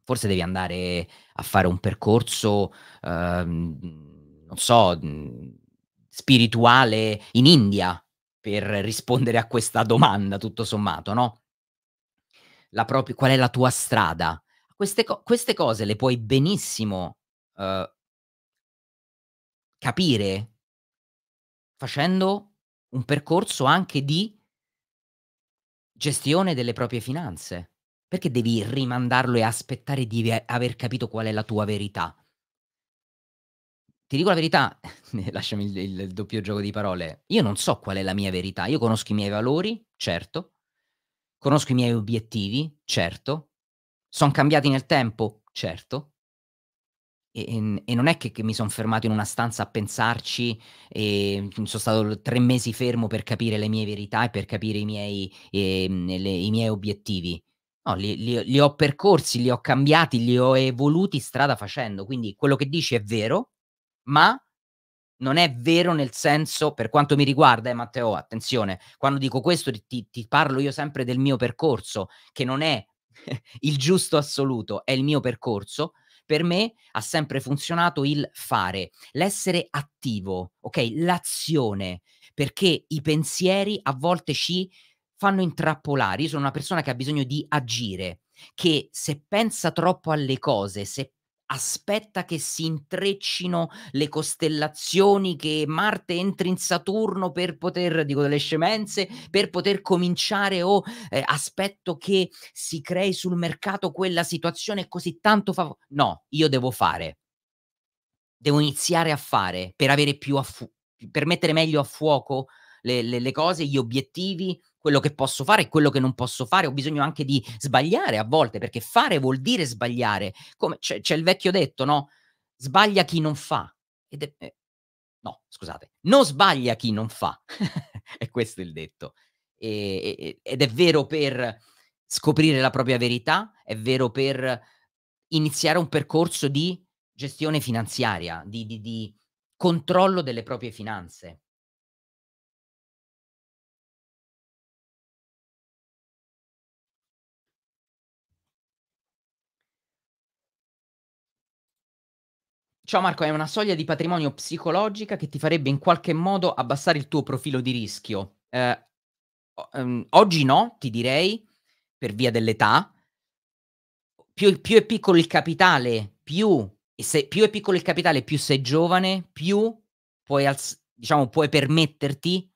forse devi andare a fare un percorso, ehm, non so, mhmm, spirituale in India per rispondere a questa domanda, tutto sommato, no? Propria, qual è la tua strada? Queste, co- queste cose le puoi benissimo eh, capire facendo un percorso anche di gestione delle proprie finanze. Perché devi rimandarlo e aspettare di aver capito qual è la tua verità? Ti dico la verità, lasciami il, il, il doppio gioco di parole, io non so qual è la mia verità, io conosco i miei valori, certo, conosco i miei obiettivi, certo, sono cambiati nel tempo, certo, e, e, non è che, che mi sono fermato in una stanza a pensarci e sono stato tre mesi fermo per capire le mie verità e per capire i miei, eh, le, i miei obiettivi. No, li, li, li, ho percorsi, li ho cambiati, li ho evoluti strada facendo. Quindi quello che dici è vero, ma non è vero nel senso, per quanto mi riguarda, eh, Matteo, attenzione, quando dico questo ti, ti parlo io sempre del mio percorso, che non è il giusto assoluto, è il mio percorso, per me ha sempre funzionato il fare, l'essere attivo, ok? L'azione, perché i pensieri a volte ci fanno intrappolare. Io sono una persona che ha bisogno di agire, che se pensa troppo alle cose, se aspetta che si intreccino le costellazioni, che Marte entri in Saturno per poter, dico delle scemenze, per poter cominciare o eh, aspetto che si crei sul mercato quella situazione così tanto favorevole. No, io devo fare. Devo iniziare a fare per avere più a fu- per mettere meglio a fuoco le, le, le cose, gli obiettivi, quello che posso fare e quello che non posso fare, ho bisogno anche di sbagliare a volte, perché fare vuol dire sbagliare. Come, c'è, c'è il vecchio detto, no? Sbaglia chi non fa. Ed è, eh, no, scusate, non sbaglia chi non fa. è questo il detto. E, ed è vero per scoprire la propria verità, è vero per iniziare un percorso di gestione finanziaria, di, di, di controllo delle proprie finanze. Ciao Marco, è una soglia di patrimonio psicologica che ti farebbe in qualche modo abbassare il tuo profilo di rischio. Eh, ehm, oggi no, ti direi, per via dell'età. Più, più è piccolo il capitale, più, se, più, è piccolo il capitale, più sei giovane, più puoi, diciamo, puoi permetterti,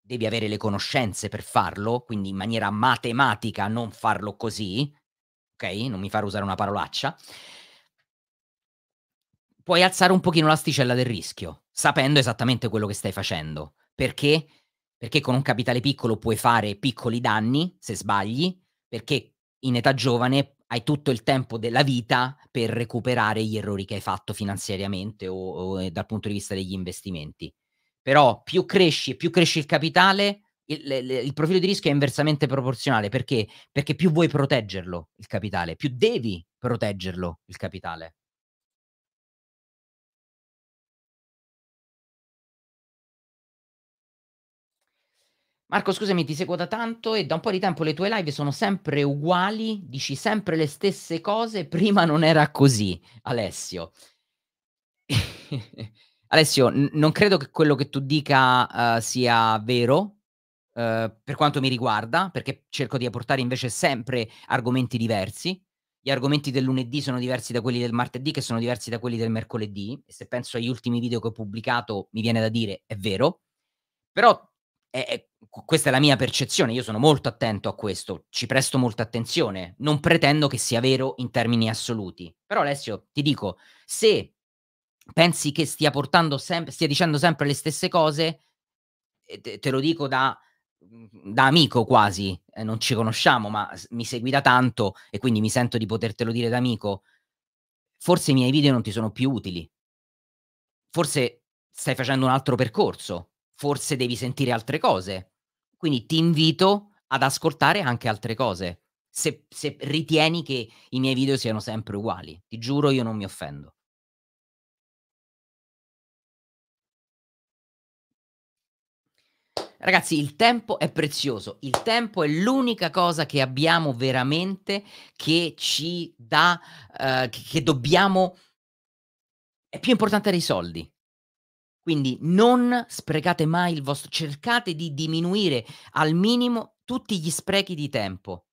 devi avere le conoscenze per farlo, quindi in maniera matematica non farlo così, ok? Non mi far usare una parolaccia puoi alzare un pochino l'asticella del rischio, sapendo esattamente quello che stai facendo. Perché? Perché con un capitale piccolo puoi fare piccoli danni, se sbagli, perché in età giovane hai tutto il tempo della vita per recuperare gli errori che hai fatto finanziariamente o, o eh, dal punto di vista degli investimenti. Però più cresci, e più cresci il capitale, il, il, il, profilo di rischio è inversamente proporzionale perché? perché più vuoi proteggerlo il capitale, più devi proteggerlo il capitale. Marco, scusami, ti seguo da tanto e da un po' di tempo le tue live sono sempre uguali, dici sempre le stesse cose, prima non era così, Alessio. Alessio, n- non credo che quello che tu dica uh, sia vero, Uh, per quanto mi riguarda, perché cerco di portare invece sempre argomenti diversi. Gli argomenti del lunedì sono diversi da quelli del martedì, che sono diversi da quelli del mercoledì. E se penso agli ultimi video che ho pubblicato, mi viene da dire è vero. Però è, eh, è, eh, questa è la mia percezione, io sono molto attento a questo, ci presto molta attenzione, non pretendo che sia vero in termini assoluti. Però Alessio, ti dico, se pensi che stia portando sempre, stia dicendo sempre le stesse cose, eh, te, te lo dico da, mm, da amico quasi, eh, non ci conosciamo, ma mi segui da tanto e quindi mi sento di potertelo dire da amico, forse i miei video non ti sono più utili. Forse stai facendo un altro percorso forse devi sentire altre cose. Quindi ti invito ad ascoltare anche altre cose, se, se ritieni che i miei video siano sempre uguali. Ti giuro, io non mi offendo. Ragazzi, il tempo è prezioso, il tempo è l'unica cosa che abbiamo veramente che ci dà, eh, che dobbiamo, è più importante dei soldi. Quindi non sprecate mai il vostro, cercate di diminuire al minimo tutti gli sprechi di tempo.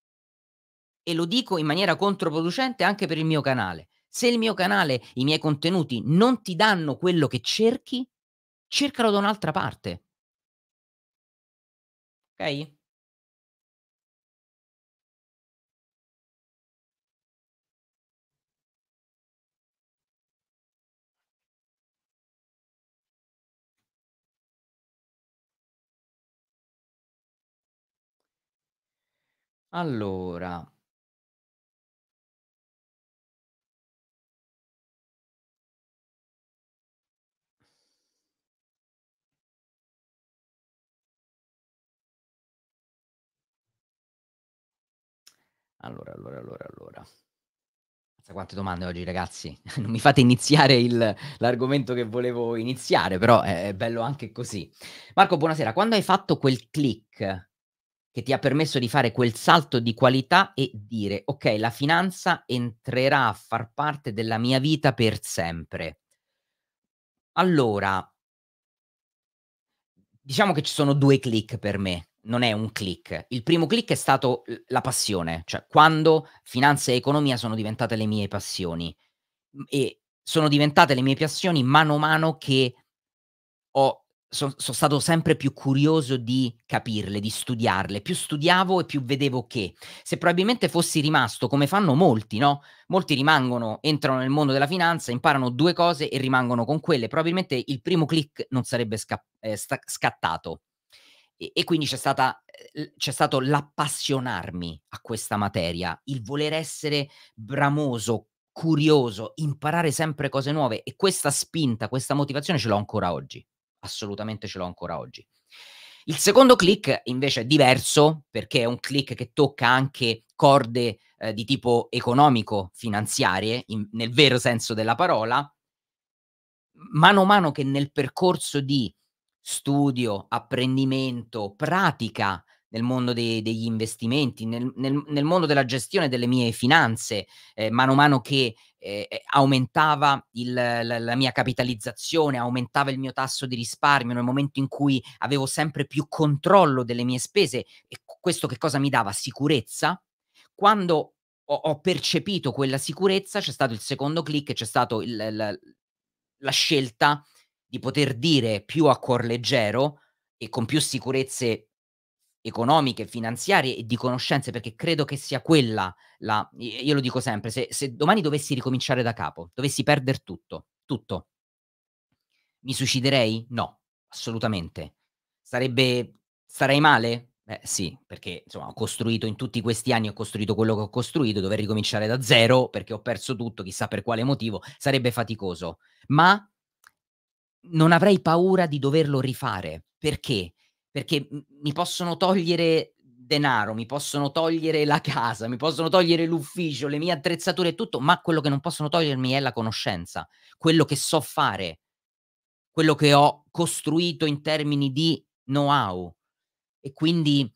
E lo dico in maniera controproducente anche per il mio canale. Se il mio canale, i miei contenuti non ti danno quello che cerchi, cercalo da un'altra parte. Ok? Allora Allora, allora, allora, allora. quante domande oggi, ragazzi. Non mi fate iniziare il, l'argomento che volevo iniziare, però è, è bello anche così. Marco, buonasera. Quando hai fatto quel click che ti ha permesso di fare quel salto di qualità e dire, ok, la finanza entrerà a far parte della mia vita per sempre. Allora, diciamo che ci sono due click per me, non è un click. Il primo click è stato la passione, cioè quando finanza e economia sono diventate le mie passioni e sono diventate le mie passioni mano a mano che ho sono son stato sempre più curioso di capirle, di studiarle. Più studiavo e più vedevo che se probabilmente fossi rimasto come fanno molti, no? Molti rimangono, entrano nel mondo della finanza, imparano due cose e rimangono con quelle. Probabilmente il primo click non sarebbe sca- eh, sta- scattato. E, e quindi c'è, stata, eh, c'è stato l'appassionarmi a questa materia, il voler essere bramoso, curioso, imparare sempre cose nuove e questa spinta, questa motivazione ce l'ho ancora oggi assolutamente ce l'ho ancora oggi. Il secondo click invece è diverso perché è un click che tocca anche corde eh, di tipo economico, finanziarie, in, nel vero senso della parola. Mano a mano che nel percorso di studio, apprendimento, pratica nel mondo dei, degli investimenti, nel, nel, nel, mondo della gestione delle mie finanze, eh, mano a mano che eh, eh, aumentava il, la, la, mia capitalizzazione, aumentava il mio tasso di risparmio nel momento in cui avevo sempre più controllo delle mie spese e questo che cosa mi dava? Sicurezza. Quando ho, ho percepito quella sicurezza c'è stato il secondo click, c'è stata la, la scelta di poter dire più a cuor leggero e con più sicurezze economiche, finanziarie e di conoscenze, perché credo che sia quella la... Io lo dico sempre, se, se domani dovessi ricominciare da capo, dovessi perdere tutto, tutto, mi suiciderei? No, assolutamente. Sarebbe... starei male? Beh, sì, perché insomma ho costruito in tutti questi anni, ho costruito quello che ho costruito, dover ricominciare da zero perché ho perso tutto, chissà per quale motivo, sarebbe faticoso. Ma non avrei paura di doverlo rifare, perché? perché mi possono togliere denaro, mi possono togliere la casa, mi possono togliere l'ufficio, le mie attrezzature e tutto, ma quello che non possono togliermi è la conoscenza, quello che so fare, quello che ho costruito in termini di know-how. E quindi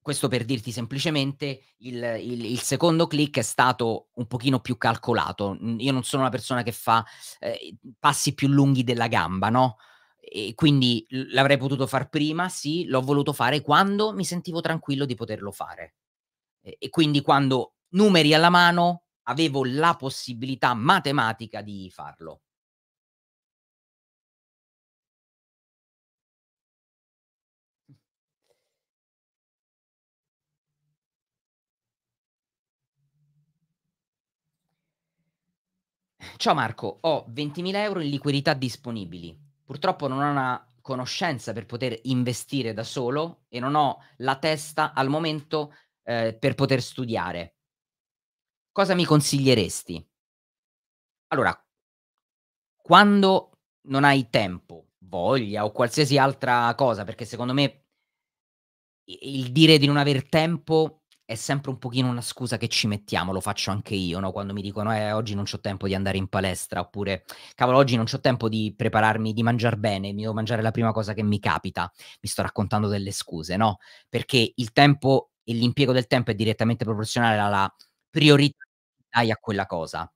questo per dirti semplicemente, il, il, il, secondo click è stato un pochino più calcolato. Io non sono una persona che fa eh, passi più lunghi della gamba, no? e quindi l'avrei potuto far prima, sì, l'ho voluto fare quando mi sentivo tranquillo di poterlo fare. E, e quindi quando numeri alla mano avevo la possibilità matematica di farlo. Ciao Marco, ho 20.000 euro in liquidità disponibili purtroppo non ho una conoscenza per poter investire da solo e non ho la testa al momento eh, per poter studiare. Cosa mi consiglieresti? Allora, quando non hai tempo, voglia o qualsiasi altra cosa, perché secondo me il dire di non aver tempo è sempre un pochino una scusa che ci mettiamo, lo faccio anche io, no? quando mi dicono eh, oggi non ho tempo di andare in palestra, oppure cavolo oggi non ho tempo di prepararmi, di mangiare bene, mi devo mangiare la prima cosa che mi capita, mi sto raccontando delle scuse, no? Perché il tempo e l'impiego del tempo è direttamente proporzionale alla priorità che hai a quella cosa.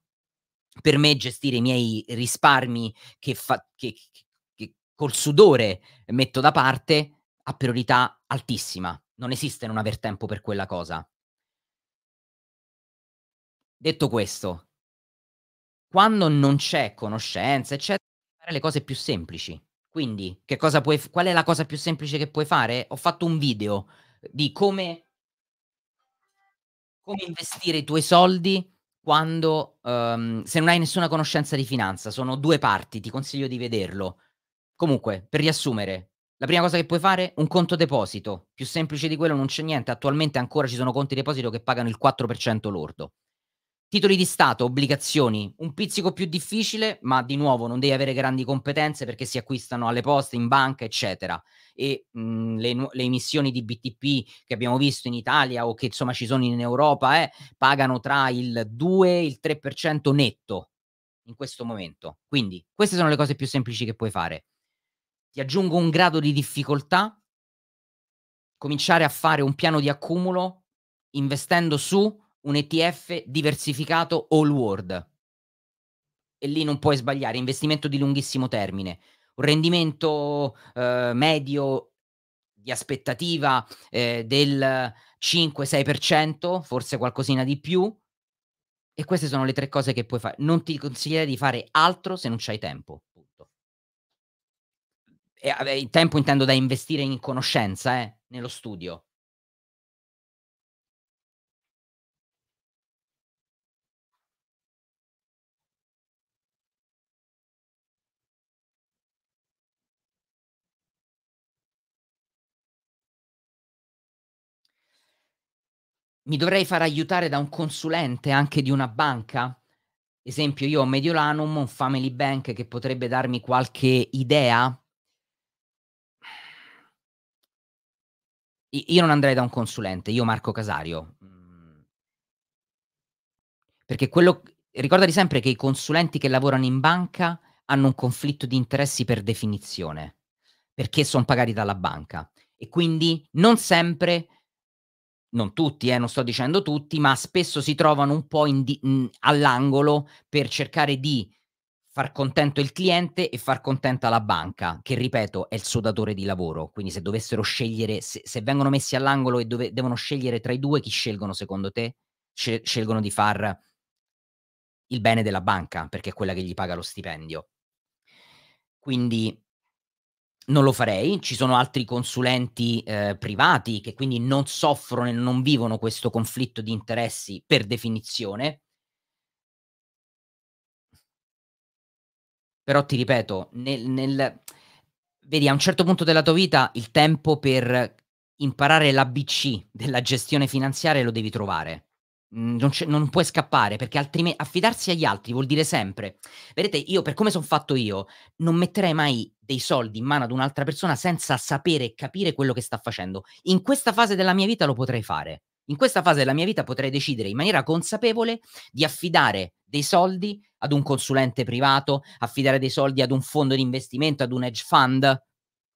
Per me gestire i miei risparmi che, fa- che, che, che col sudore metto da parte ha priorità altissima, non esiste non aver tempo per quella cosa. Detto questo, quando non c'è conoscenza, eccetera, fare le cose più semplici. Quindi, che cosa puoi, qual è la cosa più semplice che puoi fare? Ho fatto un video di come, come investire i tuoi soldi quando, um, se non hai nessuna conoscenza di finanza. Sono due parti, ti consiglio di vederlo. Comunque, per riassumere, la prima cosa che puoi fare? è Un conto deposito. Più semplice di quello non c'è niente. Attualmente ancora ci sono conti deposito che pagano il 4% lordo. Titoli di Stato, obbligazioni, un pizzico più difficile, ma di nuovo non devi avere grandi competenze perché si acquistano alle poste, in banca, eccetera. E mh, mm, le, le, emissioni di BTP che abbiamo visto in Italia o che insomma ci sono in Europa eh, pagano tra il 2 e il 3% netto in questo momento. Quindi queste sono le cose più semplici che puoi fare ti aggiungo un grado di difficoltà, cominciare a fare un piano di accumulo investendo su un ETF diversificato all world. E lì non puoi sbagliare, investimento di lunghissimo termine, un rendimento eh, medio di aspettativa eh, del 5-6%, forse qualcosina di più. E queste sono le tre cose che puoi fare. Non ti consiglierei di fare altro se non c'hai tempo e, eh, eh, il tempo intendo da investire in conoscenza, eh, nello studio. Mi dovrei far aiutare da un consulente anche di una banca? Esempio, io ho Mediolanum, un family bank che potrebbe darmi qualche idea Io non andrei da un consulente, io Marco Casario. Mhmm perché quello... Ricordati sempre che i consulenti che lavorano in banca hanno un conflitto di interessi per definizione, perché sono pagati dalla banca. E quindi non sempre, non tutti, eh, non sto dicendo tutti, ma spesso si trovano un po' di, mh, mhmm, all'angolo per cercare di far contento il cliente e far contenta la banca, che ripeto è il suo datore di lavoro, quindi se dovessero scegliere, se, se vengono messi all'angolo e dove, devono scegliere tra i due, chi scelgono secondo te? scelgono di far il bene della banca, perché è quella che gli paga lo stipendio. Quindi non lo farei, ci sono altri consulenti eh, privati che quindi non soffrono e non vivono questo conflitto di interessi per definizione, Però ti ripeto, nel, nel, vedi, a un certo punto della tua vita il tempo per imparare l'ABC della gestione finanziaria lo devi trovare. Mm, non, non, puoi scappare perché altrimenti affidarsi agli altri vuol dire sempre. Vedete, io per come sono fatto io, non metterei mai dei soldi in mano ad un'altra persona senza sapere e capire quello che sta facendo. In questa fase della mia vita lo potrei fare. In questa fase della mia vita potrei decidere in maniera consapevole di affidare dei soldi ad un consulente privato, affidare dei soldi ad un fondo di investimento, ad un hedge fund.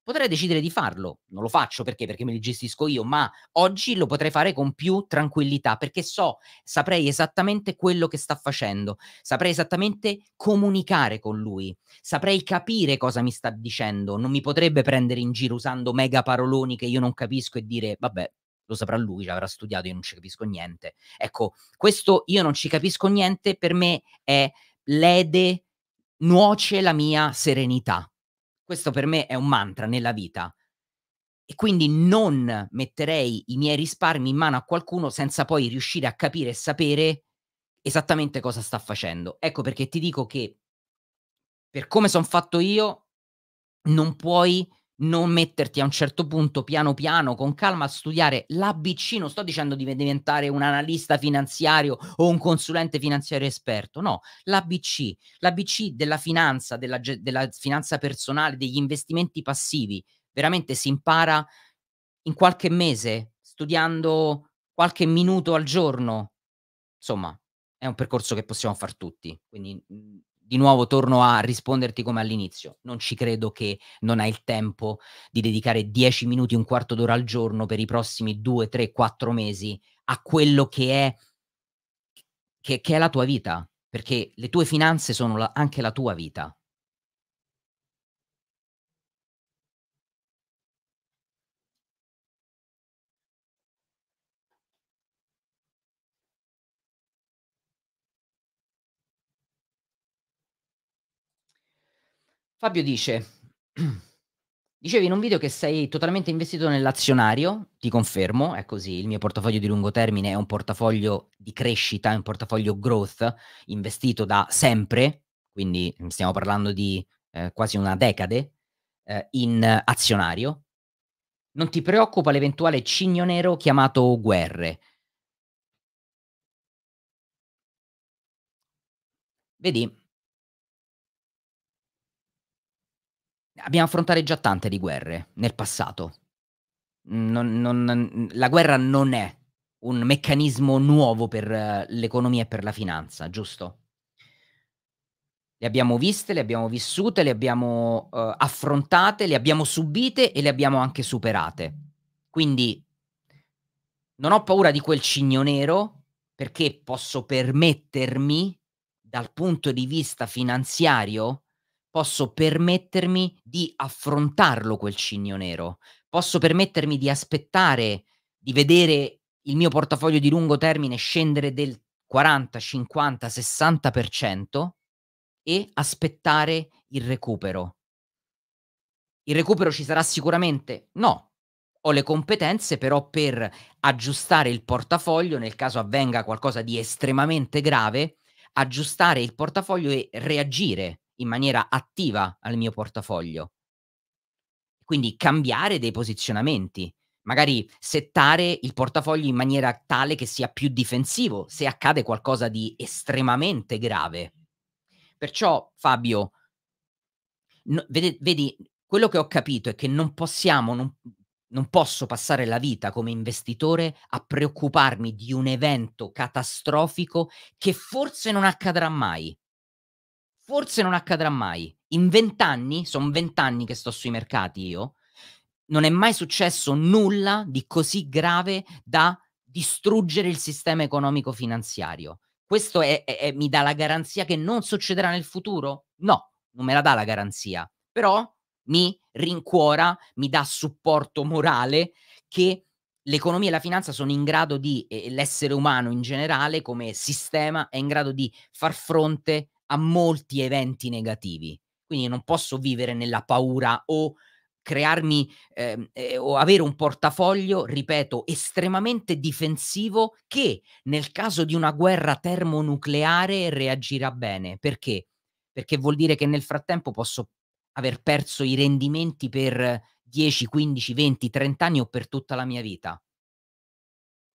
Potrei decidere di farlo, non lo faccio perché? Perché me li gestisco io, ma oggi lo potrei fare con più tranquillità perché so, saprei esattamente quello che sta facendo, saprei esattamente comunicare con lui, saprei capire cosa mi sta dicendo, non mi potrebbe prendere in giro usando mega paroloni che io non capisco e dire vabbè, lo saprà lui, l'avrà studiato, io non ci capisco niente. Ecco, questo io non ci capisco niente per me è lede, nuoce la mia serenità. Questo per me è un mantra nella vita. E quindi non metterei i miei risparmi in mano a qualcuno senza poi riuscire a capire e sapere esattamente cosa sta facendo. Ecco perché ti dico che per come sono fatto io, non puoi non metterti a un certo punto piano piano con calma a studiare l'ABC, non sto dicendo di diventare un analista finanziario o un consulente finanziario esperto, no, l'ABC, l'ABC della finanza, della, della finanza personale, degli investimenti passivi, veramente si impara in qualche mese, studiando qualche minuto al giorno, insomma, è un percorso che possiamo fare tutti, quindi mhmm, di nuovo torno a risponderti come all'inizio, non ci credo che non hai il tempo di dedicare 10 minuti, un quarto d'ora al giorno per i prossimi 2, 3, 4 mesi a quello che è, che, che è la tua vita, perché le tue finanze sono la, anche la tua vita. Fabio dice, dicevi in un video che sei totalmente investito nell'azionario, ti confermo, è così, il mio portafoglio di lungo termine è un portafoglio di crescita, è un portafoglio growth, investito da sempre, quindi stiamo parlando di eh, quasi una decade, eh, in azionario. Non ti preoccupa l'eventuale cigno nero chiamato guerre. Vedi, abbiamo affrontato già tante di guerre nel passato. Non, non, la guerra non è un meccanismo nuovo per eh, l'economia e per la finanza, giusto? Le abbiamo viste, le abbiamo vissute, le abbiamo uh, affrontate, le abbiamo subite e le abbiamo anche superate. Quindi non ho paura di quel cigno nero perché posso permettermi dal punto di vista finanziario posso permettermi di affrontarlo quel cigno nero, posso permettermi di aspettare di vedere il mio portafoglio di lungo termine scendere del 40, 50, 60% e aspettare il recupero. Il recupero ci sarà sicuramente? No. Ho le competenze però per aggiustare il portafoglio nel caso avvenga qualcosa di estremamente grave, aggiustare il portafoglio e reagire in maniera attiva al mio portafoglio. Quindi cambiare dei posizionamenti, magari settare il portafoglio in maniera tale che sia più difensivo se accade qualcosa di estremamente grave. Perciò Fabio, no, vedi, vedi, quello che ho capito è che non possiamo, non, non posso passare la vita come investitore a preoccuparmi di un evento catastrofico che forse non accadrà mai forse non accadrà mai. In vent'anni, sono vent'anni che sto sui mercati io, non è mai successo nulla di così grave da distruggere il sistema economico finanziario. Questo è, è, mi dà la garanzia che non succederà nel futuro? No, non me la dà la garanzia, però mi rincuora, mi dà supporto morale che l'economia e la finanza sono in grado di, e l'essere umano in generale come sistema, è in grado di far fronte a molti eventi negativi. Quindi non posso vivere nella paura o crearmi eh, eh, o avere un portafoglio, ripeto, estremamente difensivo che nel caso di una guerra termonucleare reagirà bene. Perché? Perché vuol dire che nel frattempo posso aver perso i rendimenti per 10, 15, 20, 30 anni o per tutta la mia vita.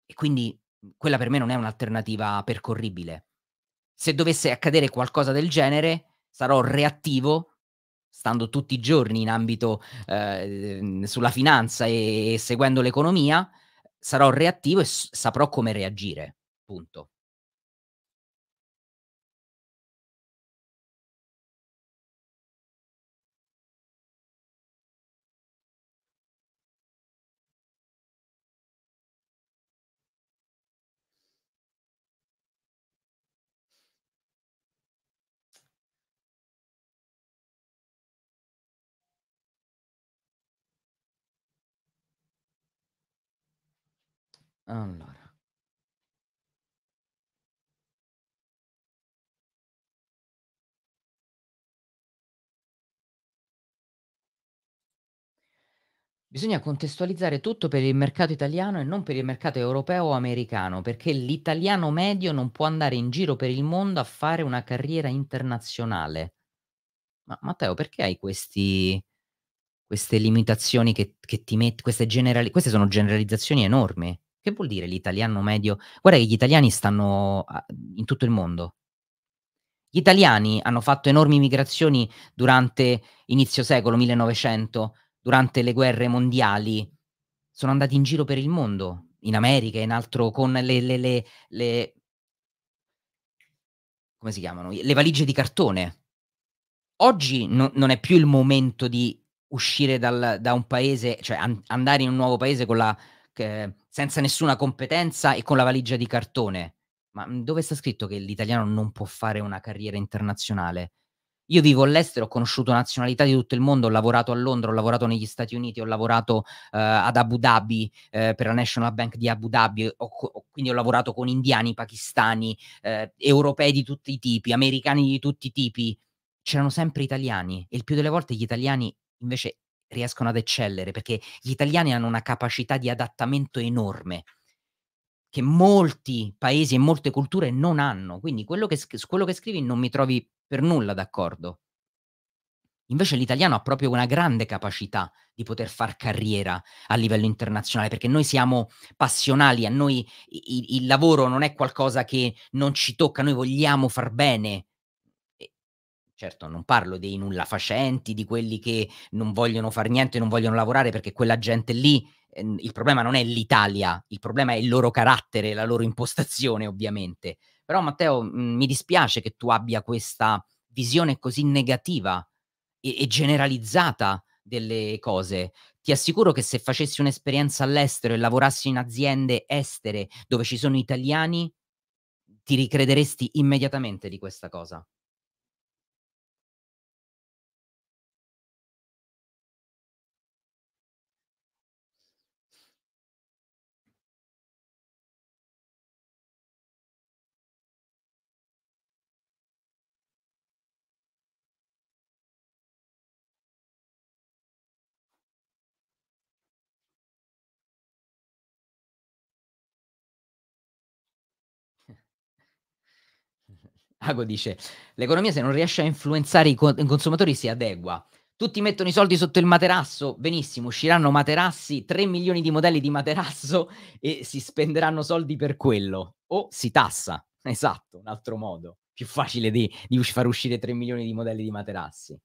E quindi quella per me non è un'alternativa percorribile se dovesse accadere qualcosa del genere, sarò reattivo, stando tutti i giorni in ambito eh, mm, sulla finanza e, e seguendo l'economia, sarò reattivo e s- saprò come reagire. Punto. Allora. Bisogna contestualizzare tutto per il mercato italiano e non per il mercato europeo o americano, perché l'italiano medio non può andare in giro per il mondo a fare una carriera internazionale. Ma Matteo, perché hai questi, queste limitazioni che, che ti metti, queste, generali- queste sono generalizzazioni enormi? Che vuol dire l'italiano medio? Guarda che gli italiani stanno in tutto il mondo. Gli italiani hanno fatto enormi migrazioni durante inizio secolo 1900, durante le guerre mondiali. Sono andati in giro per il mondo, in America, in altro, con le, le, le, le come si chiamano? Le valigie di cartone. Oggi no, non è più il momento di uscire dal, da un paese, cioè an- andare in un nuovo paese con la, eh, senza nessuna competenza e con la valigia di cartone. Ma mhmm, dove sta scritto che l'italiano non può fare una carriera internazionale? Io vivo all'estero, ho conosciuto nazionalità di tutto il mondo, ho lavorato a Londra, ho lavorato negli Stati Uniti, ho lavorato eh, ad Abu Dhabi eh, per la National Bank di Abu Dhabi, ho, ho, quindi ho lavorato con indiani, pakistani, eh, europei di tutti i tipi, americani di tutti i tipi. C'erano sempre italiani e il più delle volte gli italiani invece riescono ad eccellere, perché gli italiani hanno una capacità di adattamento enorme che molti paesi e molte culture non hanno. Quindi quello che, quello che scrivi non mi trovi per nulla d'accordo. Invece l'italiano ha proprio una grande capacità di poter far carriera a livello internazionale, perché noi siamo passionali, a noi il, il lavoro non è qualcosa che non ci tocca, noi vogliamo far bene Certo, non parlo dei nullafacenti, di quelli che non vogliono fare niente, non vogliono lavorare, perché quella gente lì, ehm, il problema non è l'Italia, il problema è il loro carattere, la loro impostazione, ovviamente. Però Matteo, mhmm, mi dispiace che tu abbia questa visione così negativa e, e generalizzata delle cose. Ti assicuro che se facessi un'esperienza all'estero e lavorassi in aziende estere dove ci sono italiani, ti ricrederesti immediatamente di questa cosa. Ago dice, l'economia se non riesce a influenzare i, co- i consumatori si adegua. Tutti mettono i soldi sotto il materasso, benissimo, usciranno materassi, 3 milioni di modelli di materasso e si spenderanno soldi per quello. O si tassa, esatto, un altro modo, più facile di, di far uscire 3 milioni di modelli di materassi.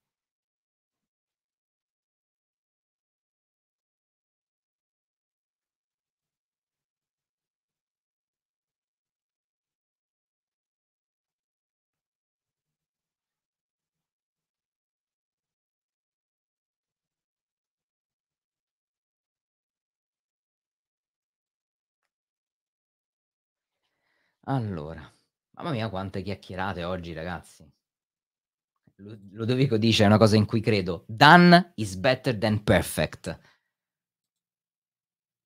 Allora, mamma mia quante chiacchierate oggi ragazzi. Ludovico dice una cosa in cui credo, done is better than perfect.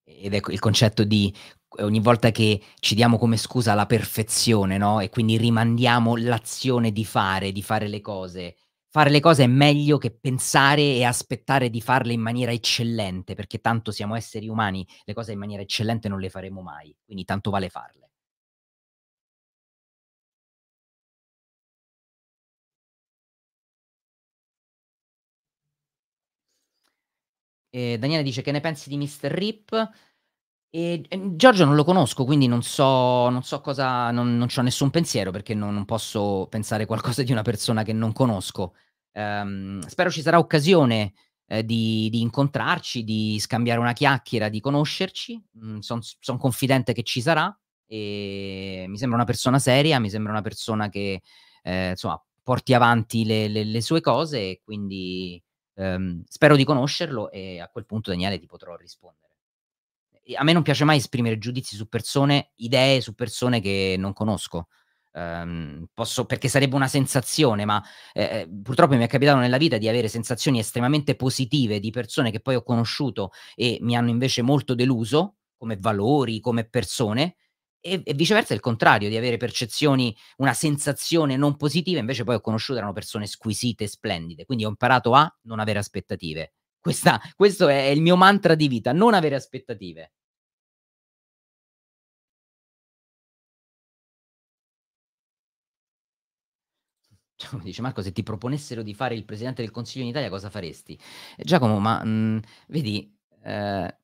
Ed ecco il concetto di eh, ogni volta che ci diamo come scusa la perfezione, no? E quindi rimandiamo l'azione di fare, di fare le cose. Fare le cose è meglio che pensare e aspettare di farle in maniera eccellente, perché tanto siamo esseri umani, le cose in maniera eccellente non le faremo mai, quindi tanto vale farle. Eh, Daniele dice che ne pensi di Mr. Rip? E, ehm, Giorgio non lo conosco, quindi non so, non so cosa, non, non ho nessun pensiero perché non, non, posso pensare qualcosa di una persona che non conosco. Um, spero ci sarà occasione eh, di, di, incontrarci, di scambiare una chiacchiera, di conoscerci. Mm, Sono son confidente che ci sarà. E mi sembra una persona seria, mi sembra una persona che eh, insomma porti avanti le, le, le sue cose e quindi Um, spero di conoscerlo e a quel punto, Daniele, ti potrò rispondere. A me non piace mai esprimere giudizi su persone, idee su persone che non conosco. Um, posso, perché sarebbe una sensazione, ma eh, eh, purtroppo mi è capitato nella vita di avere sensazioni estremamente positive di persone che poi ho conosciuto e mi hanno invece molto deluso come valori, come persone, e, e, viceversa è il contrario, di avere percezioni, una sensazione non positiva, invece poi ho conosciuto, erano persone squisite, splendide, quindi ho imparato a non avere aspettative. Questa, questo è il mio mantra di vita, non avere aspettative. Giacomo dice Marco, se ti proponessero di fare il presidente del Consiglio in Italia, cosa faresti? Eh, Giacomo, ma mh, mhmm, vedi, eh,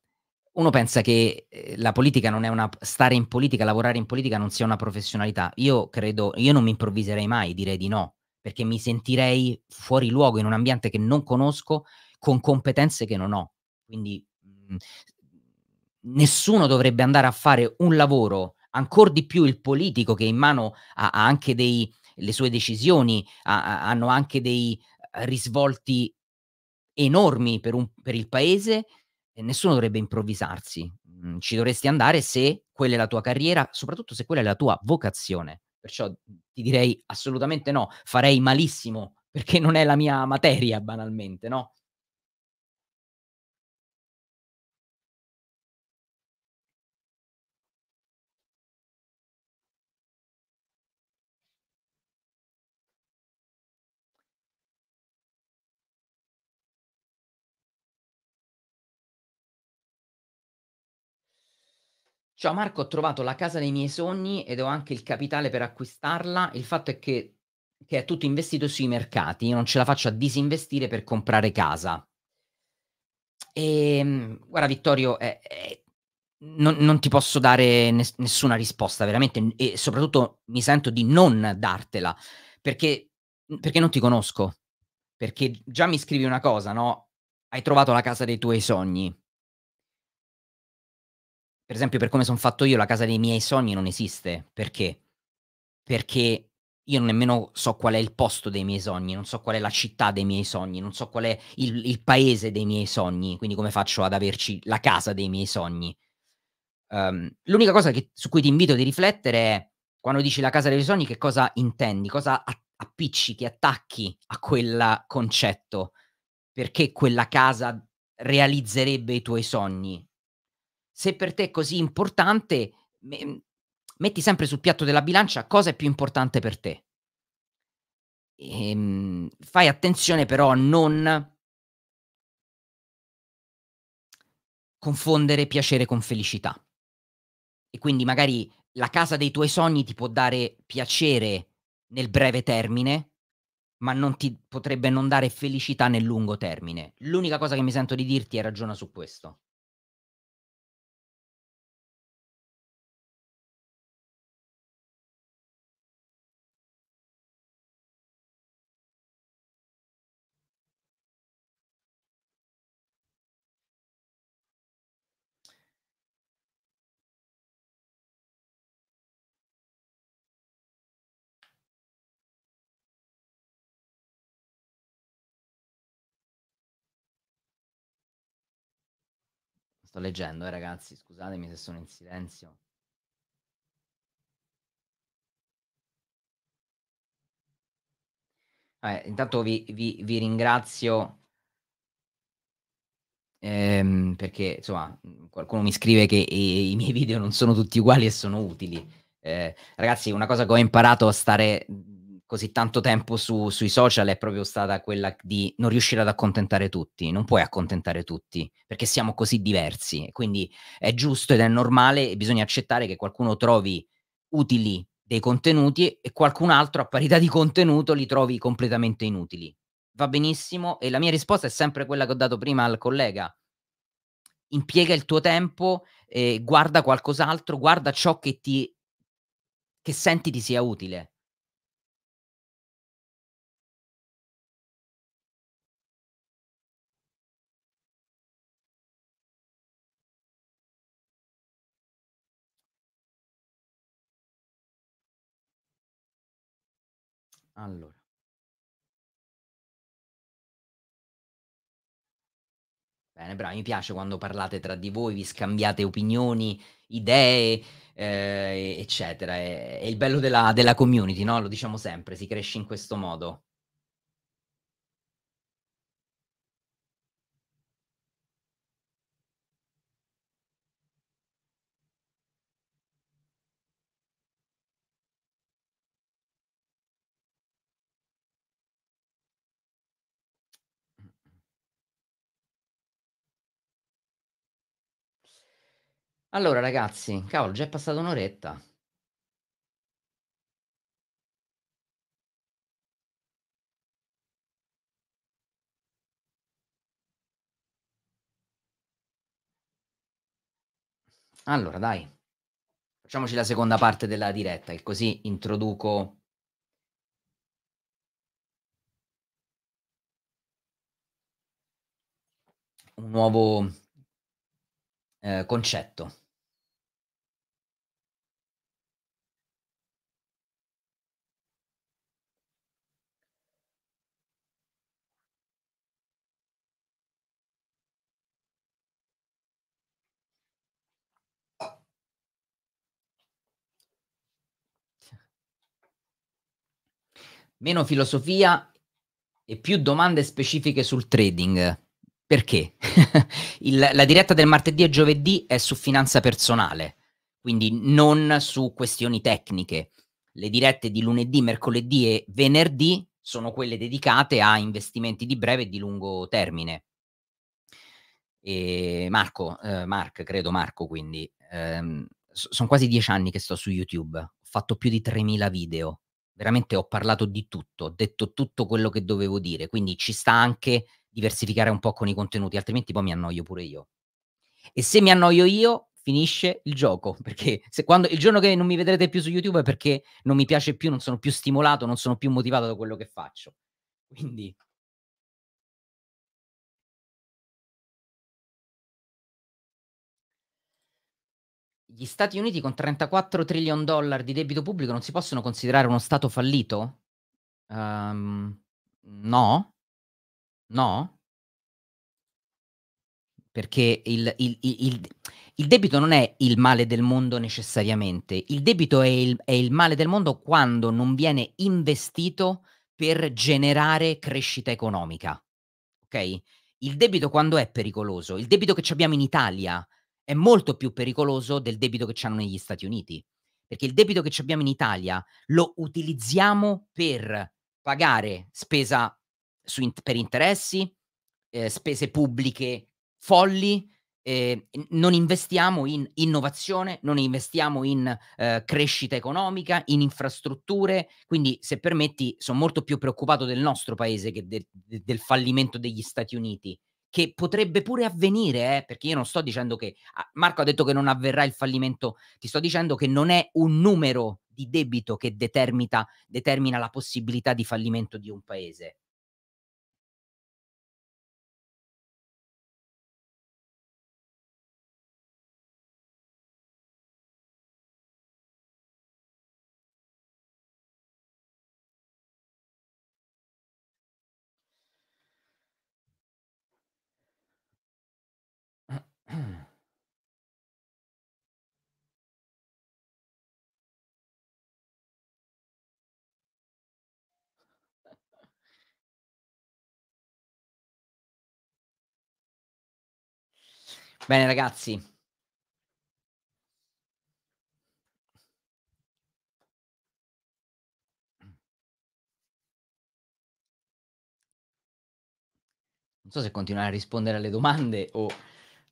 uno pensa che eh, la politica non è una stare in politica, lavorare in politica non sia una professionalità. Io credo, io non mi improvviserei mai, direi di no, perché mi sentirei fuori luogo in un ambiente che non conosco con competenze che non ho. Quindi mh, mm, nessuno dovrebbe andare a fare un lavoro, ancor di più il politico che in mano ha, ha anche dei, le sue decisioni, ha, hanno anche dei risvolti enormi per, un, per il paese, e nessuno dovrebbe improvvisarsi, mhmm, ci dovresti andare se quella è la tua carriera, soprattutto se quella è la tua vocazione. Perciò mhmm, ti direi assolutamente no, farei malissimo perché non è la mia materia banalmente, no? Ciao Marco, ho trovato la casa dei miei sogni ed ho anche il capitale per acquistarla. Il fatto è che, che è tutto investito sui mercati, io non ce la faccio a disinvestire per comprare casa. E, ehm, guarda Vittorio, eh, eh, non, non, ti posso dare ness- nessuna risposta veramente e soprattutto mi sento di non dartela perché, perché non ti conosco, perché già mi scrivi una cosa, no? Hai trovato la casa dei tuoi sogni per esempio, per come sono fatto io, la casa dei miei sogni non esiste. Perché? Perché io nemmeno so qual è il posto dei miei sogni, non so qual è la città dei miei sogni, non so qual è il, il paese dei miei sogni, quindi come faccio ad averci la casa dei miei sogni. Um, l'unica cosa che, su cui ti invito a riflettere è quando dici la casa dei miei sogni che cosa intendi, cosa appicci, ti attacchi a quel concetto, perché quella casa realizzerebbe i tuoi sogni, se per te è così importante, mhmm, metti sempre sul piatto della bilancia cosa è più importante per te. E, ehm, fai attenzione però a non confondere piacere con felicità. E quindi magari la casa dei tuoi sogni ti può dare piacere nel breve termine, ma non ti potrebbe non dare felicità nel lungo termine. L'unica cosa che mi sento di dirti è ragiona su questo. Sto leggendo, eh, ragazzi, scusatemi se sono in silenzio. Vabbè, intanto vi, vi, vi ringrazio ehm, perché insomma qualcuno mi scrive che i, i, miei video non sono tutti uguali e sono utili. Eh, ragazzi, una cosa che ho imparato a stare così tanto tempo su, sui social è proprio stata quella di non riuscire ad accontentare tutti, non puoi accontentare tutti perché siamo così diversi, quindi è giusto ed è normale e bisogna accettare che qualcuno trovi utili dei contenuti e qualcun altro a parità di contenuto li trovi completamente inutili. Va benissimo e la mia risposta è sempre quella che ho dato prima al collega. Impiega il tuo tempo, e guarda qualcos'altro, guarda ciò che ti che senti ti sia utile Allora. Bene, bravo, mi piace quando parlate tra di voi, vi scambiate opinioni, idee, eh, eccetera. È, è, il bello della, della community, no? Lo diciamo sempre, si cresce in questo modo. Allora, ragazzi, cavolo, già è passata un'oretta. Allora, dai, facciamoci la seconda parte della diretta, e così introduco un nuovo eh, concetto. meno filosofia e più domande specifiche sul trading. Perché? Il, la diretta del martedì e giovedì è su finanza personale, quindi non su questioni tecniche. Le dirette di lunedì, mercoledì e venerdì sono quelle dedicate a investimenti di breve e di lungo termine. E Marco, eh, Mark, credo Marco, quindi, ehm, sono quasi dieci anni che sto su YouTube, ho fatto più di 3.000 video veramente ho parlato di tutto, ho detto tutto quello che dovevo dire, quindi ci sta anche diversificare un po' con i contenuti, altrimenti poi mi annoio pure io. E se mi annoio io, finisce il gioco, perché se quando, il giorno che non mi vedrete più su YouTube è perché non mi piace più, non sono più stimolato, non sono più motivato da quello che faccio. Quindi gli Stati Uniti con 34 trillion dollari di debito pubblico non si possono considerare uno Stato fallito? Um, no? No? Perché il, il, il, il, debito non è il male del mondo necessariamente, il debito è il, è il male del mondo quando non viene investito per generare crescita economica. Ok? Il debito quando è pericoloso? Il debito che abbiamo in Italia è molto più pericoloso del debito che hanno negli Stati Uniti, perché il debito che abbiamo in Italia lo utilizziamo per pagare spesa in- per interessi, eh, spese pubbliche folli, eh, non investiamo in innovazione, non investiamo in eh, crescita economica, in infrastrutture, quindi se permetti sono molto più preoccupato del nostro paese che de- del fallimento degli Stati Uniti che potrebbe pure avvenire, eh, perché io non sto dicendo che ah, Marco ha detto che non avverrà il fallimento, ti sto dicendo che non è un numero di debito che determina, determina la possibilità di fallimento di un paese. Bene, ragazzi. Non so se continuare a rispondere alle domande o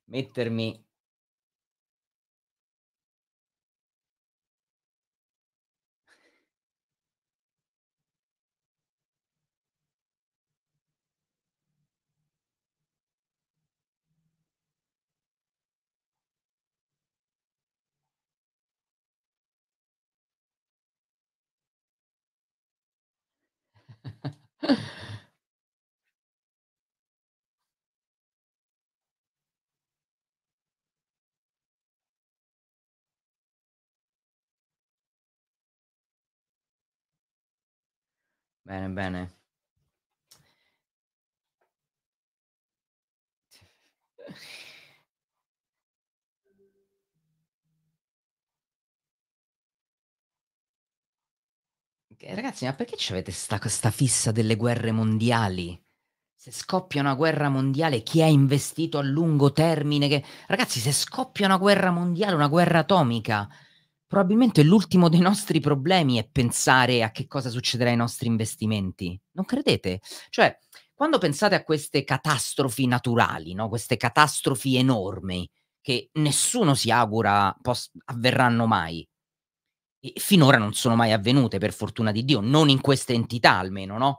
mettermi Bene, bene. ragazzi, ma perché avete questa fissa delle guerre mondiali? Se scoppia una guerra mondiale, chi ha investito a lungo termine? Che... Ragazzi, se scoppia una guerra mondiale, una guerra atomica, probabilmente l'ultimo dei nostri problemi è pensare a che cosa succederà ai nostri investimenti. Non credete? Cioè, quando pensate a queste catastrofi naturali, no? queste catastrofi enormi che nessuno si augura poss- avverranno mai, e finora non sono mai avvenute, per fortuna di Dio, non in questa entità almeno, no?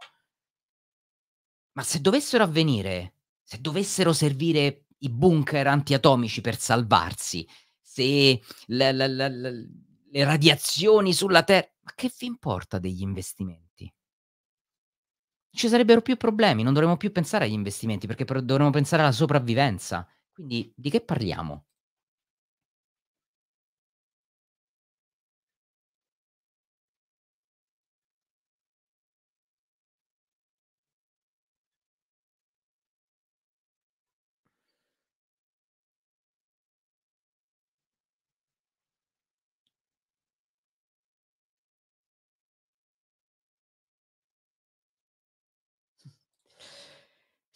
Ma se dovessero avvenire, se dovessero servire i bunker antiatomici per salvarsi, se la, la, la, le radiazioni sulla Terra. Ma che vi importa degli investimenti? Ci sarebbero più problemi, non dovremmo più pensare agli investimenti perché dovremmo pensare alla sopravvivenza. Quindi di che parliamo?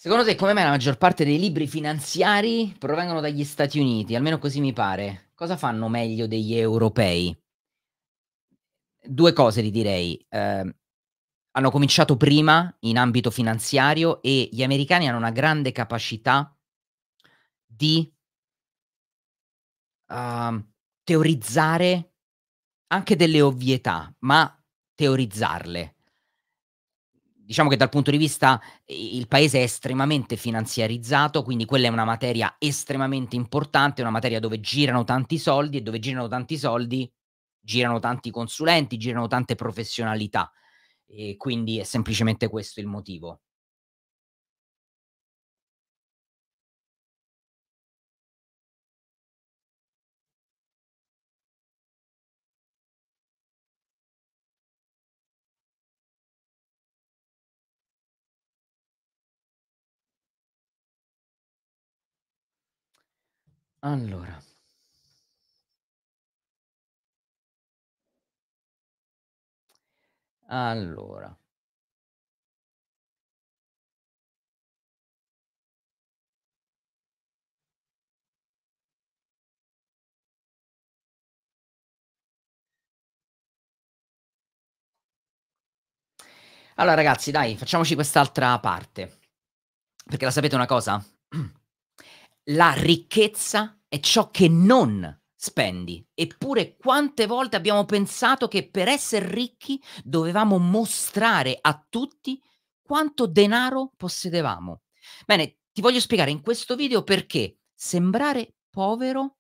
Secondo te come mai la maggior parte dei libri finanziari provengono dagli Stati Uniti? Almeno così mi pare. Cosa fanno meglio degli europei? Due cose li direi. Eh, hanno cominciato prima in ambito finanziario e gli americani hanno una grande capacità di uh, teorizzare anche delle ovvietà, ma teorizzarle diciamo che dal punto di vista il paese è estremamente finanziarizzato, quindi quella è una materia estremamente importante, una materia dove girano tanti soldi e dove girano tanti soldi girano tanti consulenti, girano tante professionalità e quindi è semplicemente questo il motivo. Allora. Allora. Allora ragazzi, dai, facciamoci quest'altra parte. Perché la sapete una cosa? la ricchezza è ciò che non spendi. Eppure quante volte abbiamo pensato che per essere ricchi dovevamo mostrare a tutti quanto denaro possedevamo. Bene, ti voglio spiegare in questo video perché sembrare povero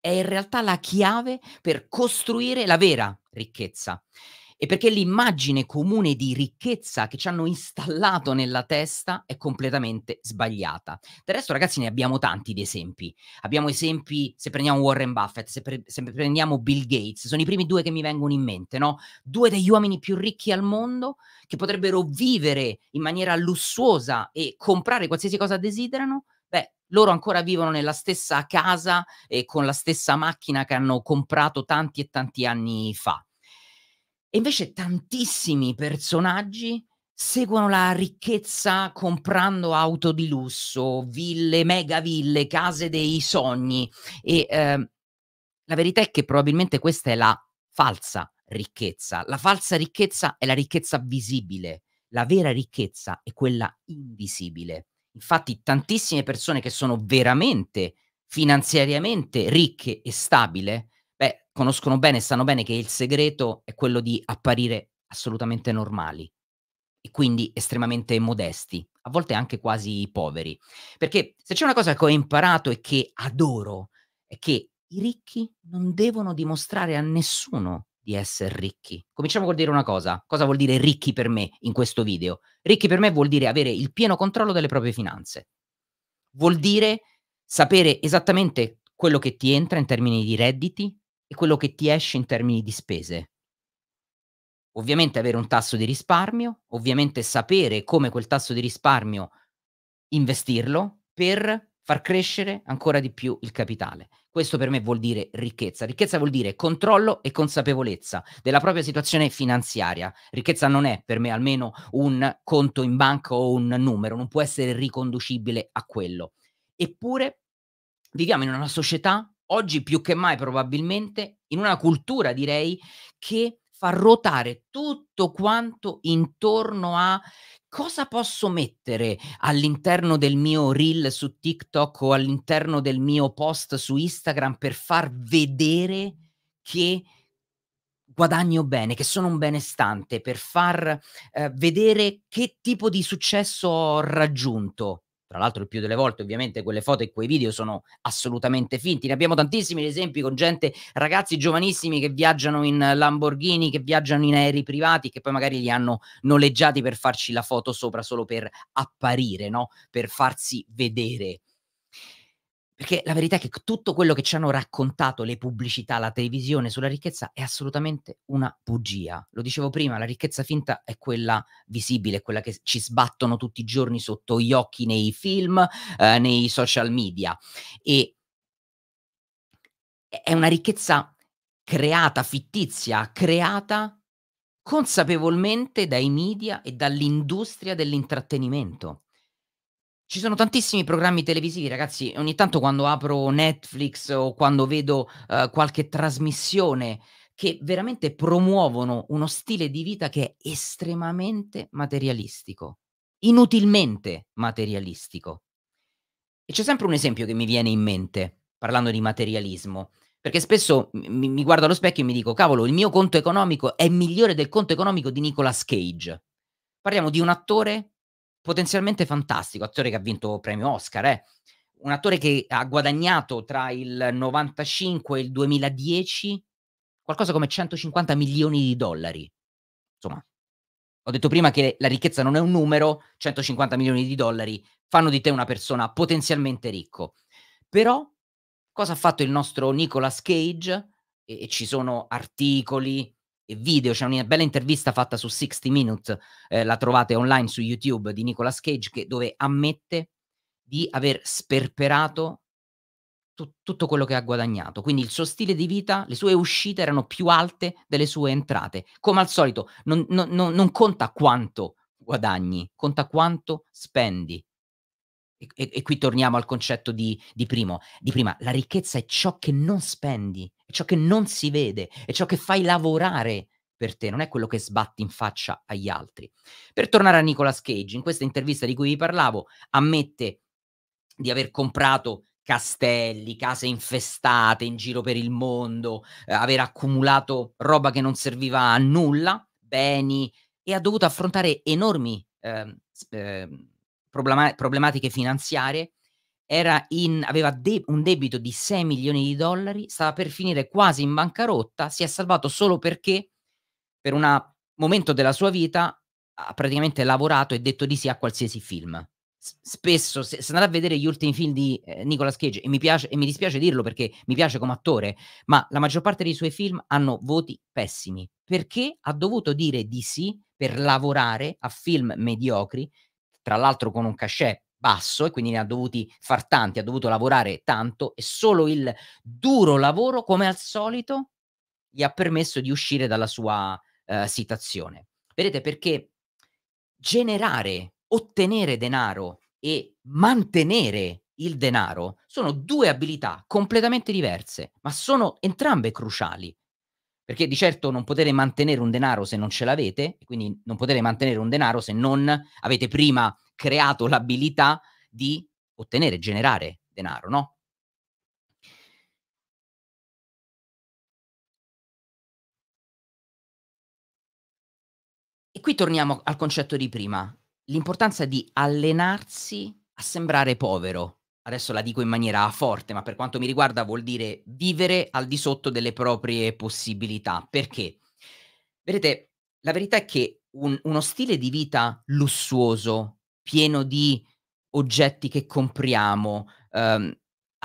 è in realtà la chiave per costruire la vera ricchezza e perché l'immagine comune di ricchezza che ci hanno installato nella testa è completamente sbagliata. Del resto, ragazzi, ne abbiamo tanti di esempi. Abbiamo esempi, se prendiamo Warren Buffett, se, pre- se prendiamo Bill Gates, sono i primi due che mi vengono in mente, no? Due degli uomini più ricchi al mondo che potrebbero vivere in maniera lussuosa e comprare qualsiasi cosa desiderano. loro ancora vivono nella stessa casa e con la stessa macchina che hanno comprato tanti e tanti anni fa. E invece tantissimi personaggi seguono la ricchezza comprando auto di lusso, ville, megaville, case dei sogni. E eh, la verità è che probabilmente questa è la falsa ricchezza. La falsa ricchezza è la ricchezza visibile, la vera ricchezza è quella invisibile. Infatti tantissime persone che sono veramente finanziariamente ricche e stabile beh, conoscono bene, sanno bene che il segreto è quello di apparire assolutamente normali e quindi estremamente modesti, a volte anche quasi poveri. Perché se c'è una cosa che ho imparato e che adoro, è che i ricchi non devono dimostrare a nessuno di essere ricchi. Cominciamo col dire una cosa. Cosa vuol dire ricchi per me in questo video? Ricchi per me vuol dire avere il pieno controllo delle proprie finanze. Vuol dire sapere esattamente quello che ti entra in termini di redditi, quello che ti esce in termini di spese. Ovviamente avere un tasso di risparmio, ovviamente sapere come quel tasso di risparmio investirlo per far crescere ancora di più il capitale. Questo per me vuol dire ricchezza. Ricchezza vuol dire controllo e consapevolezza della propria situazione finanziaria. Ricchezza non è per me almeno un conto in banca o un numero, non può essere riconducibile a quello. Eppure viviamo in una società oggi più che mai probabilmente, in una cultura direi che fa ruotare tutto quanto intorno a cosa posso mettere all'interno del mio reel su TikTok o all'interno del mio post su Instagram per far vedere che guadagno bene, che sono un benestante, per far eh, vedere che tipo di successo ho raggiunto. Tra l'altro il più delle volte ovviamente quelle foto e quei video sono assolutamente finti. Ne abbiamo tantissimi esempi con gente, ragazzi giovanissimi che viaggiano in Lamborghini, che viaggiano in aerei privati, che poi magari li hanno noleggiati per farci la foto sopra solo per apparire, no? per farsi vedere. Perché la verità è che tutto quello che ci hanno raccontato le pubblicità, la televisione sulla ricchezza è assolutamente una bugia. Lo dicevo prima, la ricchezza finta è quella visibile, quella che ci sbattono tutti i giorni sotto gli occhi nei film, eh, nei social media. E è una ricchezza creata, fittizia, creata consapevolmente dai media e dall'industria dell'intrattenimento. Ci sono tantissimi programmi televisivi, ragazzi. Ogni tanto quando apro Netflix o quando vedo eh, qualche trasmissione che veramente promuovono uno stile di vita che è estremamente materialistico, inutilmente materialistico. E c'è sempre un esempio che mi viene in mente parlando di materialismo, perché spesso mi, mi guardo allo specchio e mi dico, cavolo, il mio conto economico è migliore del conto economico di Nicolas Cage. Parliamo di un attore potenzialmente fantastico, attore che ha vinto premio Oscar, eh? un attore che ha guadagnato tra il 95 e il 2010 qualcosa come 150 milioni di dollari. Insomma, ho detto prima che la ricchezza non è un numero, 150 milioni di dollari fanno di te una persona potenzialmente ricco. Però cosa ha fatto il nostro Nicolas Cage? E, e ci sono articoli, video, c'è una bella intervista fatta su 60 Minutes, eh, la trovate online su YouTube di Nicolas Cage, che, dove ammette di aver sperperato tu- tutto quello che ha guadagnato. Quindi il suo stile di vita, le sue uscite erano più alte delle sue entrate. Come al solito, non, non, non conta quanto guadagni, conta quanto spendi. E, e, e qui torniamo al concetto di, di, primo, di prima, la ricchezza è ciò che non spendi, è ciò che non si vede, è ciò che fai lavorare per te, non è quello che sbatti in faccia agli altri. Per tornare a Nicolas Cage, in questa intervista di cui vi parlavo, ammette di aver comprato castelli, case infestate in giro per il mondo, eh, aver accumulato roba che non serviva a nulla, beni, e ha dovuto affrontare enormi eh, eh, problematiche finanziarie in, aveva de- un debito di 6 milioni di dollari, stava per finire quasi in bancarotta, si è salvato solo perché per un momento della sua vita ha praticamente lavorato e detto di sì a qualsiasi film. spesso, se, se andate a vedere gli ultimi film di eh, Nicolas Cage, e mi, piace, e mi dispiace dirlo perché mi piace come attore, ma la maggior parte dei suoi film hanno voti pessimi, perché ha dovuto dire di sì per lavorare a film mediocri, tra l'altro con un cachet basso e quindi ne ha dovuti far tanti, ha dovuto lavorare tanto e solo il duro lavoro, come al solito, gli ha permesso di uscire dalla sua eh, situazione. Vedete perché generare, ottenere denaro e mantenere il denaro sono due abilità completamente diverse, ma sono entrambe cruciali. Perché di certo non potete mantenere un denaro se non ce l'avete, quindi non potete mantenere un denaro se non avete prima creato l'abilità di ottenere, generare denaro, no? E qui torniamo al concetto di prima, l'importanza di allenarsi a sembrare povero. Adesso la dico in maniera forte, ma per quanto mi riguarda vuol dire vivere al di sotto delle proprie possibilità. Perché? Vedete, la verità è che un, uno stile di vita lussuoso, pieno di oggetti che compriamo, ehm,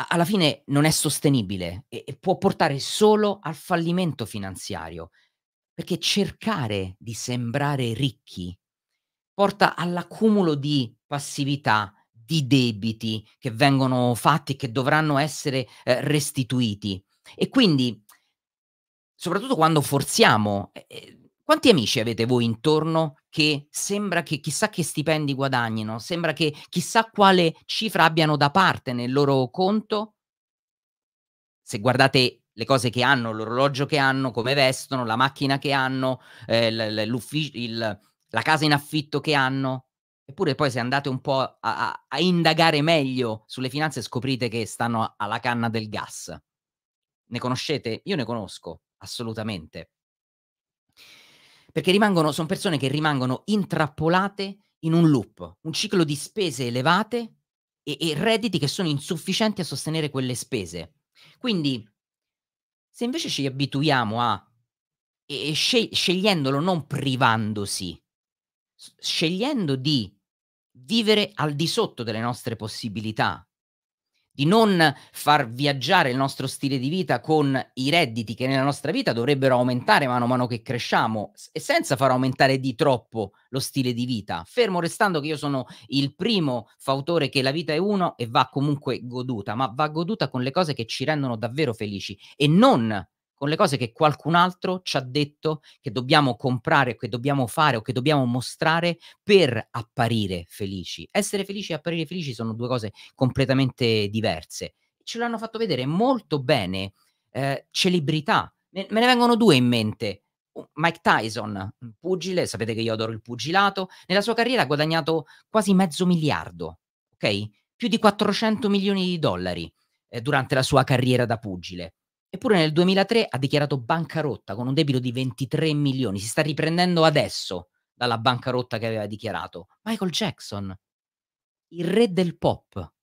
alla fine non è sostenibile e, e può portare solo al fallimento finanziario, perché cercare di sembrare ricchi porta all'accumulo di passività, di debiti che vengono fatti e che dovranno essere eh, restituiti. E quindi, soprattutto quando forziamo, eh, eh quanti amici avete voi intorno che sembra che chissà che stipendi guadagnino, sembra che chissà quale cifra abbiano da parte nel loro conto. Se guardate le cose che hanno, l'orologio che hanno, come vestono, la macchina che hanno, eh, il, la casa in affitto che hanno. Eppure poi se andate un po' a, a, a indagare meglio sulle finanze scoprite che stanno alla canna del gas. Ne conoscete? Io ne conosco, assolutamente perché rimangono, sono persone che rimangono intrappolate in un loop, un ciclo di spese elevate e, e redditi che sono insufficienti a sostenere quelle spese. Quindi, se invece ci abituiamo a, e, e sceg- scegliendolo non privandosi, scegliendo di vivere al di sotto delle nostre possibilità, di non far viaggiare il nostro stile di vita con i redditi che nella nostra vita dovrebbero aumentare mano a mano che cresciamo e senza far aumentare di troppo lo stile di vita, fermo restando che io sono il primo fautore che la vita è uno e va comunque goduta, ma va goduta con le cose che ci rendono davvero felici e non con le cose che qualcun altro ci ha detto che dobbiamo comprare, che dobbiamo fare o che dobbiamo mostrare per apparire felici. Essere felici e apparire felici sono due cose completamente diverse. Ce l'hanno fatto vedere molto bene eh, celebrità. Me, me ne vengono due in mente. Mike Tyson, pugile, sapete che io adoro il pugilato, nella sua carriera ha guadagnato quasi mezzo miliardo, ok? Più di 400 milioni di dollari eh, durante la sua carriera da pugile. Eppure nel 2003 ha dichiarato bancarotta con un debito di 23 milioni. Si sta riprendendo adesso dalla bancarotta che aveva dichiarato. Michael Jackson, il re del pop,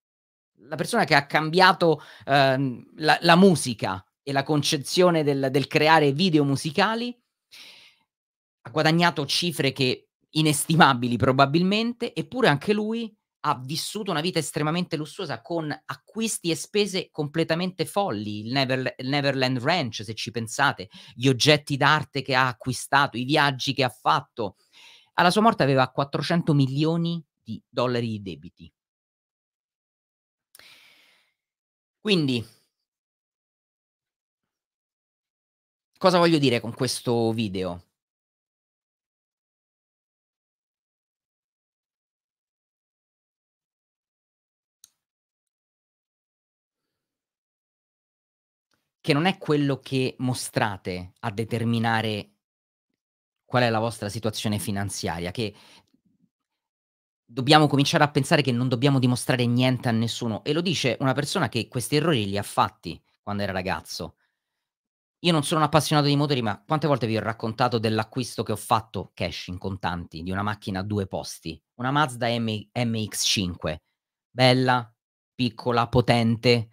la persona che ha cambiato eh, la, la, musica e la concezione del, del creare video musicali, ha guadagnato cifre che inestimabili probabilmente, eppure anche lui ha vissuto una vita estremamente lussuosa con acquisti e spese completamente folli, il, Never, il, Neverland Ranch, se ci pensate, gli oggetti d'arte che ha acquistato, i viaggi che ha fatto. Alla sua morte aveva 400 milioni di dollari di debiti. Quindi, cosa voglio dire con questo video? che non è quello che mostrate a determinare qual è la vostra situazione finanziaria, che dobbiamo cominciare a pensare che non dobbiamo dimostrare niente a nessuno. E lo dice una persona che questi errori li ha fatti quando era ragazzo. Io non sono un appassionato di motori, ma quante volte vi ho raccontato dell'acquisto che ho fatto cash in contanti di una macchina a due posti, una Mazda M- MX5, bella, piccola, potente,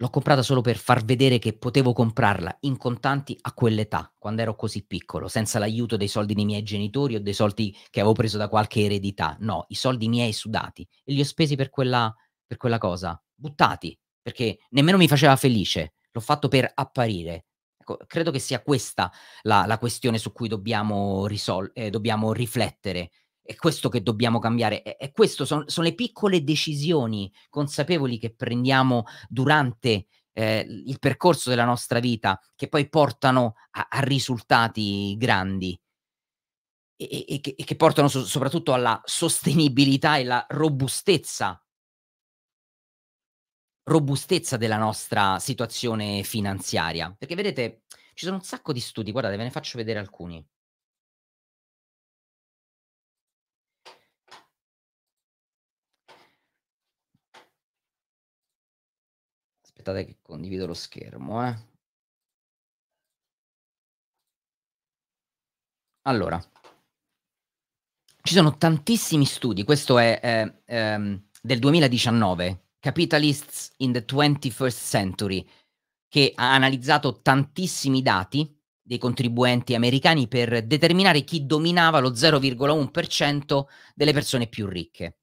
L'ho comprata solo per far vedere che potevo comprarla in contanti a quell'età, quando ero così piccolo, senza l'aiuto dei soldi dei miei genitori o dei soldi che avevo preso da qualche eredità. No, i soldi miei sudati e li ho spesi per quella, per quella cosa, buttati, perché nemmeno mi faceva felice, l'ho fatto per apparire. Ecco, credo che sia questa la, la questione su cui dobbiamo, risol- eh, dobbiamo riflettere è questo che dobbiamo cambiare, è, è questo, sono, sono le piccole decisioni consapevoli che prendiamo durante eh, il percorso della nostra vita che poi portano a, a risultati grandi e, e, e, che, e che, portano so, soprattutto alla sostenibilità e alla robustezza, robustezza della nostra situazione finanziaria. Perché vedete, ci sono un sacco di studi, guardate, ve ne faccio vedere alcuni aspettate che condivido lo schermo, eh. Allora, ci sono tantissimi studi, questo è eh, ehm, del 2019, Capitalists in the 21st Century, che ha analizzato tantissimi dati dei contribuenti americani per determinare chi dominava lo 0,1% delle persone più ricche.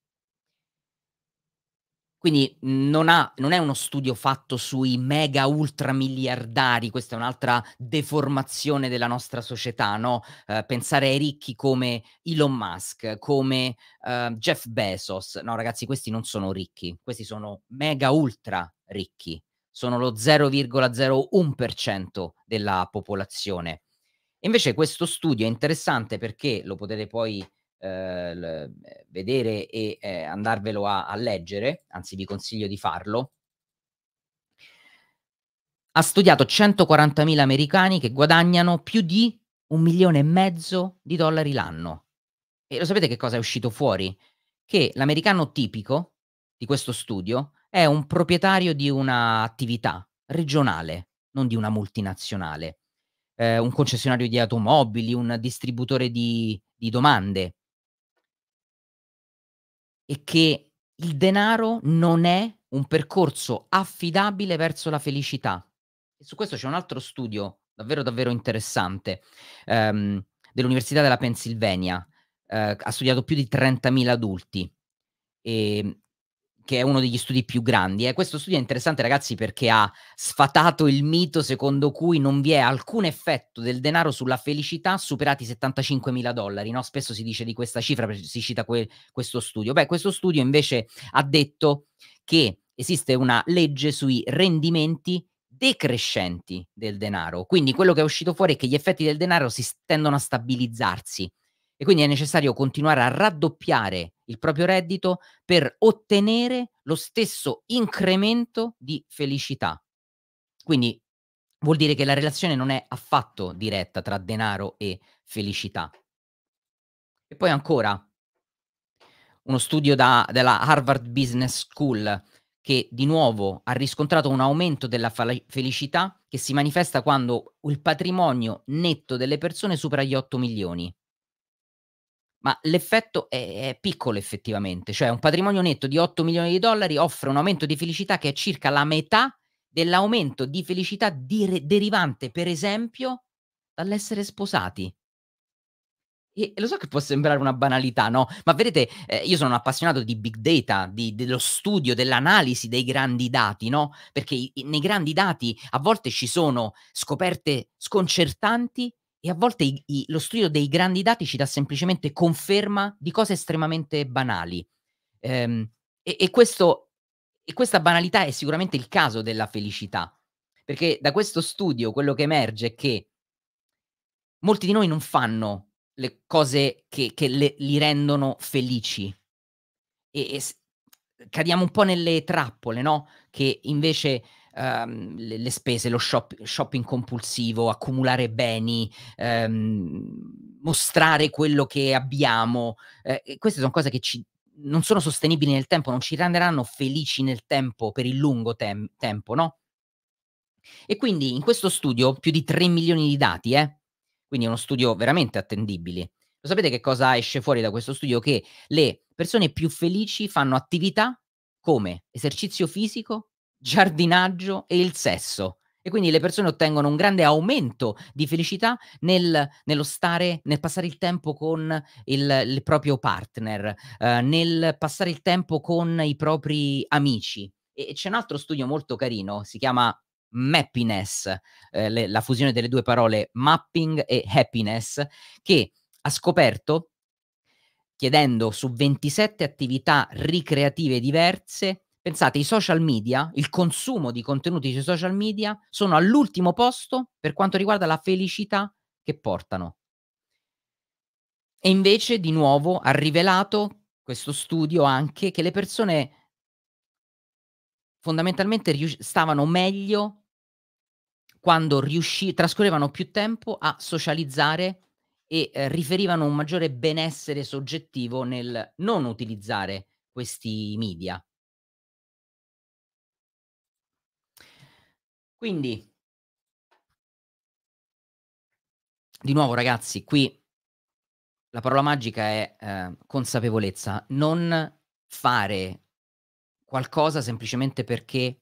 Quindi non, ha, non, è uno studio fatto sui mega ultra miliardari, questa è un'altra deformazione della nostra società, no? Eh, pensare ai ricchi come Elon Musk, come eh, Jeff Bezos. No, ragazzi, questi non sono ricchi, questi sono mega ultra ricchi, sono lo 0,01% della popolazione. Invece questo studio è interessante perché lo potete poi eh, eh, vedere e eh, andarvelo a, a leggere, anzi vi consiglio di farlo, ha studiato 140.000 americani che guadagnano più di un milione e mezzo di dollari l'anno. E lo sapete che cosa è uscito fuori? Che l'americano tipico di questo studio è un proprietario di un'attività regionale, non di una multinazionale, eh, un concessionario di automobili, un distributore di, di domande, è che il denaro non è un percorso affidabile verso la felicità. E su questo c'è un altro studio davvero davvero interessante ehm, dell'Università della Pennsylvania, eh, ha studiato più di 30.000 adulti e ehm, che è uno degli studi più grandi. Eh. Questo studio è interessante, ragazzi, perché ha sfatato il mito secondo cui non vi è alcun effetto del denaro sulla felicità superati i 75 mila dollari. No? Spesso si dice di questa cifra, si cita que- questo studio. Beh, questo studio invece ha detto che esiste una legge sui rendimenti decrescenti del denaro. Quindi ah. quello che è uscito fuori è che gli effetti del denaro si tendono a stabilizzarsi e quindi è necessario continuare a raddoppiare il proprio reddito per ottenere lo stesso incremento di felicità. Quindi vuol dire che la relazione non è affatto diretta tra denaro e felicità. E poi ancora, uno studio da, della Harvard Business School che di nuovo ha riscontrato un aumento della felicità che si manifesta quando il patrimonio netto delle persone supera gli 8 milioni ma l'effetto è, è, piccolo effettivamente, cioè un patrimonio netto di 8 milioni di dollari offre un aumento di felicità che è circa la metà dell'aumento di felicità dire- derivante, per esempio, dall'essere sposati. E lo so che può sembrare una banalità, no? Ma vedete, eh, io sono un appassionato di big data, di, dello studio, dell'analisi dei grandi dati, no? Perché i, nei grandi dati a volte ci sono scoperte sconcertanti e a volte i, i, lo studio dei grandi dati ci dà semplicemente conferma di cose estremamente banali. Ehm, e, e, questo, e questa banalità è sicuramente il caso della felicità, perché da questo studio quello che emerge è che molti di noi non fanno le cose che, che le, li rendono felici. E, e cadiamo un po' nelle trappole, no? Che invece um, le, le, spese, lo shop, shopping compulsivo, accumulare beni, um, mostrare quello che abbiamo. Eh, queste sono cose che ci, non sono sostenibili nel tempo, non ci renderanno felici nel tempo, per il lungo tem- tempo, no? E quindi in questo studio più di 3 milioni di dati, eh? quindi è uno studio veramente attendibile. Lo sapete che cosa esce fuori da questo studio? Che le persone più felici fanno attività come esercizio fisico, giardinaggio e il sesso. E quindi le persone ottengono un grande aumento di felicità nel, nello stare, nel passare il tempo con il, il proprio partner, eh, nel passare il tempo con i propri amici. E c'è un altro studio molto carino, si chiama Mappiness, eh, le, la fusione delle due parole mapping e happiness, che ha scoperto, chiedendo su 27 attività ricreative diverse, Pensate, i social media, il consumo di contenuti sui social media sono all'ultimo posto per quanto riguarda la felicità che portano. E invece, di nuovo, ha rivelato questo studio anche che le persone fondamentalmente rius- stavano meglio quando riusci- trascorrevano più tempo a socializzare e eh, riferivano un maggiore benessere soggettivo nel non utilizzare questi media. Quindi, di nuovo ragazzi, qui la parola magica è eh, consapevolezza, non fare qualcosa semplicemente perché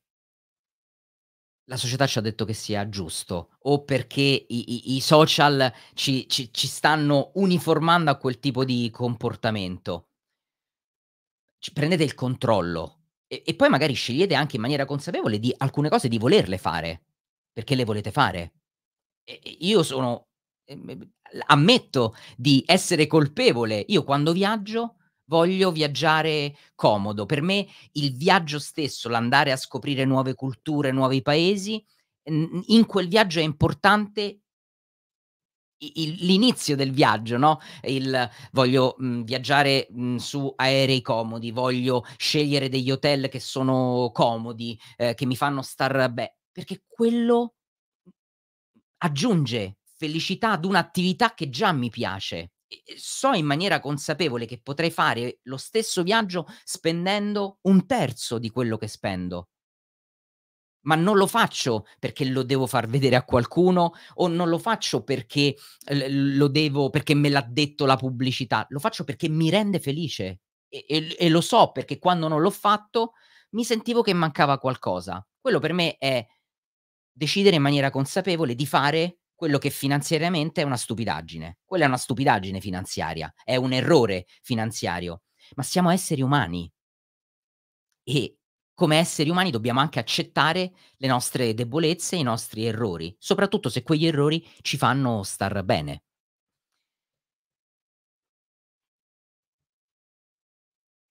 la società ci ha detto che sia giusto o perché i, i, i social ci, ci, ci, stanno uniformando a quel tipo di comportamento. prendete il controllo e, e poi magari scegliete anche in maniera consapevole di alcune cose di volerle fare, perché le volete fare. E, io sono, ehm, ammetto di essere colpevole, io quando viaggio voglio viaggiare comodo. Per me il viaggio stesso, l'andare a scoprire nuove culture, nuovi paesi, in quel viaggio è importante l'inizio del viaggio, no? Il voglio mh, mm, viaggiare mh, mm, su aerei comodi, voglio scegliere degli hotel che sono comodi, eh, che mi fanno star bene, perché quello aggiunge felicità ad un'attività che già mi piace. so in maniera consapevole che potrei fare lo stesso viaggio spendendo un terzo di quello che spendo ma non lo faccio perché lo devo far vedere a qualcuno o non lo faccio perché lo devo perché me l'ha detto la pubblicità, lo faccio perché mi rende felice e, e, e lo so perché quando non l'ho fatto mi sentivo che mancava qualcosa. Quello per me è decidere in maniera consapevole di fare quello che finanziariamente è una stupidaggine. Quella è una stupidaggine finanziaria, è un errore finanziario, ma siamo esseri umani e come esseri umani dobbiamo anche accettare le nostre debolezze, i nostri errori, soprattutto se quegli errori ci fanno star bene.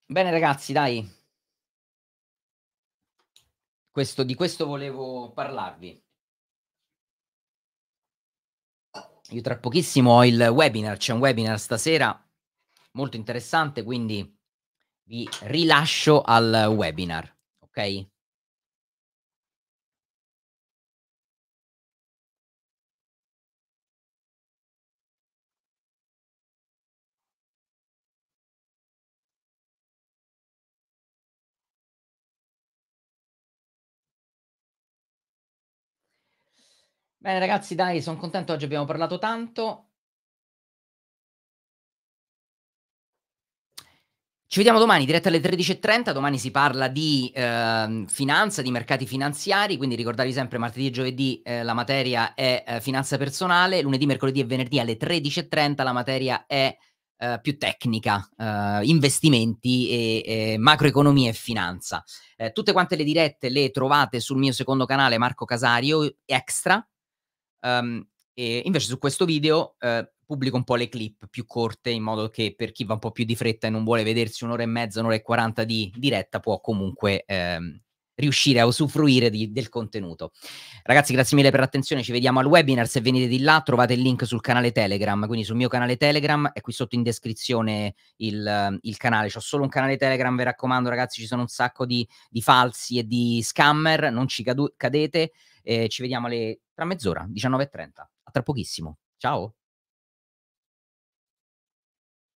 Bene ragazzi, dai. Questo, di questo volevo parlarvi. Io tra pochissimo ho il webinar, c'è un webinar stasera molto interessante, quindi vi rilascio al webinar ok? Bene ragazzi, dai, sono contento, oggi abbiamo parlato tanto. Ci vediamo domani, diretta alle 13.30. Domani si parla di eh, finanza, di mercati finanziari, quindi ricordatevi sempre martedì e giovedì eh, la materia è eh, finanza personale, lunedì, mercoledì e venerdì alle 13.30 la materia è eh, più tecnica, eh, investimenti e, e, macroeconomia e finanza. Eh, tutte quante le dirette le trovate sul mio secondo canale Marco Casario Extra. Um, e invece su questo video pubblico un po' le clip più corte in modo che per chi va un po' più di fretta e non vuole vedersi un'ora e mezza, un'ora e quaranta di diretta può comunque ehm, riuscire a usufruire di, del contenuto. Ragazzi, grazie mille per l'attenzione, ci vediamo al webinar, se venite di là trovate il link sul canale Telegram, quindi sul mio canale Telegram, è qui sotto in descrizione il, il canale, ho solo un canale Telegram, vi raccomando ragazzi, ci sono un sacco di, di falsi e di scammer, non ci cadu- cadete, eh, ci vediamo alle, tra mezz'ora, 19.30, a tra pochissimo, ciao!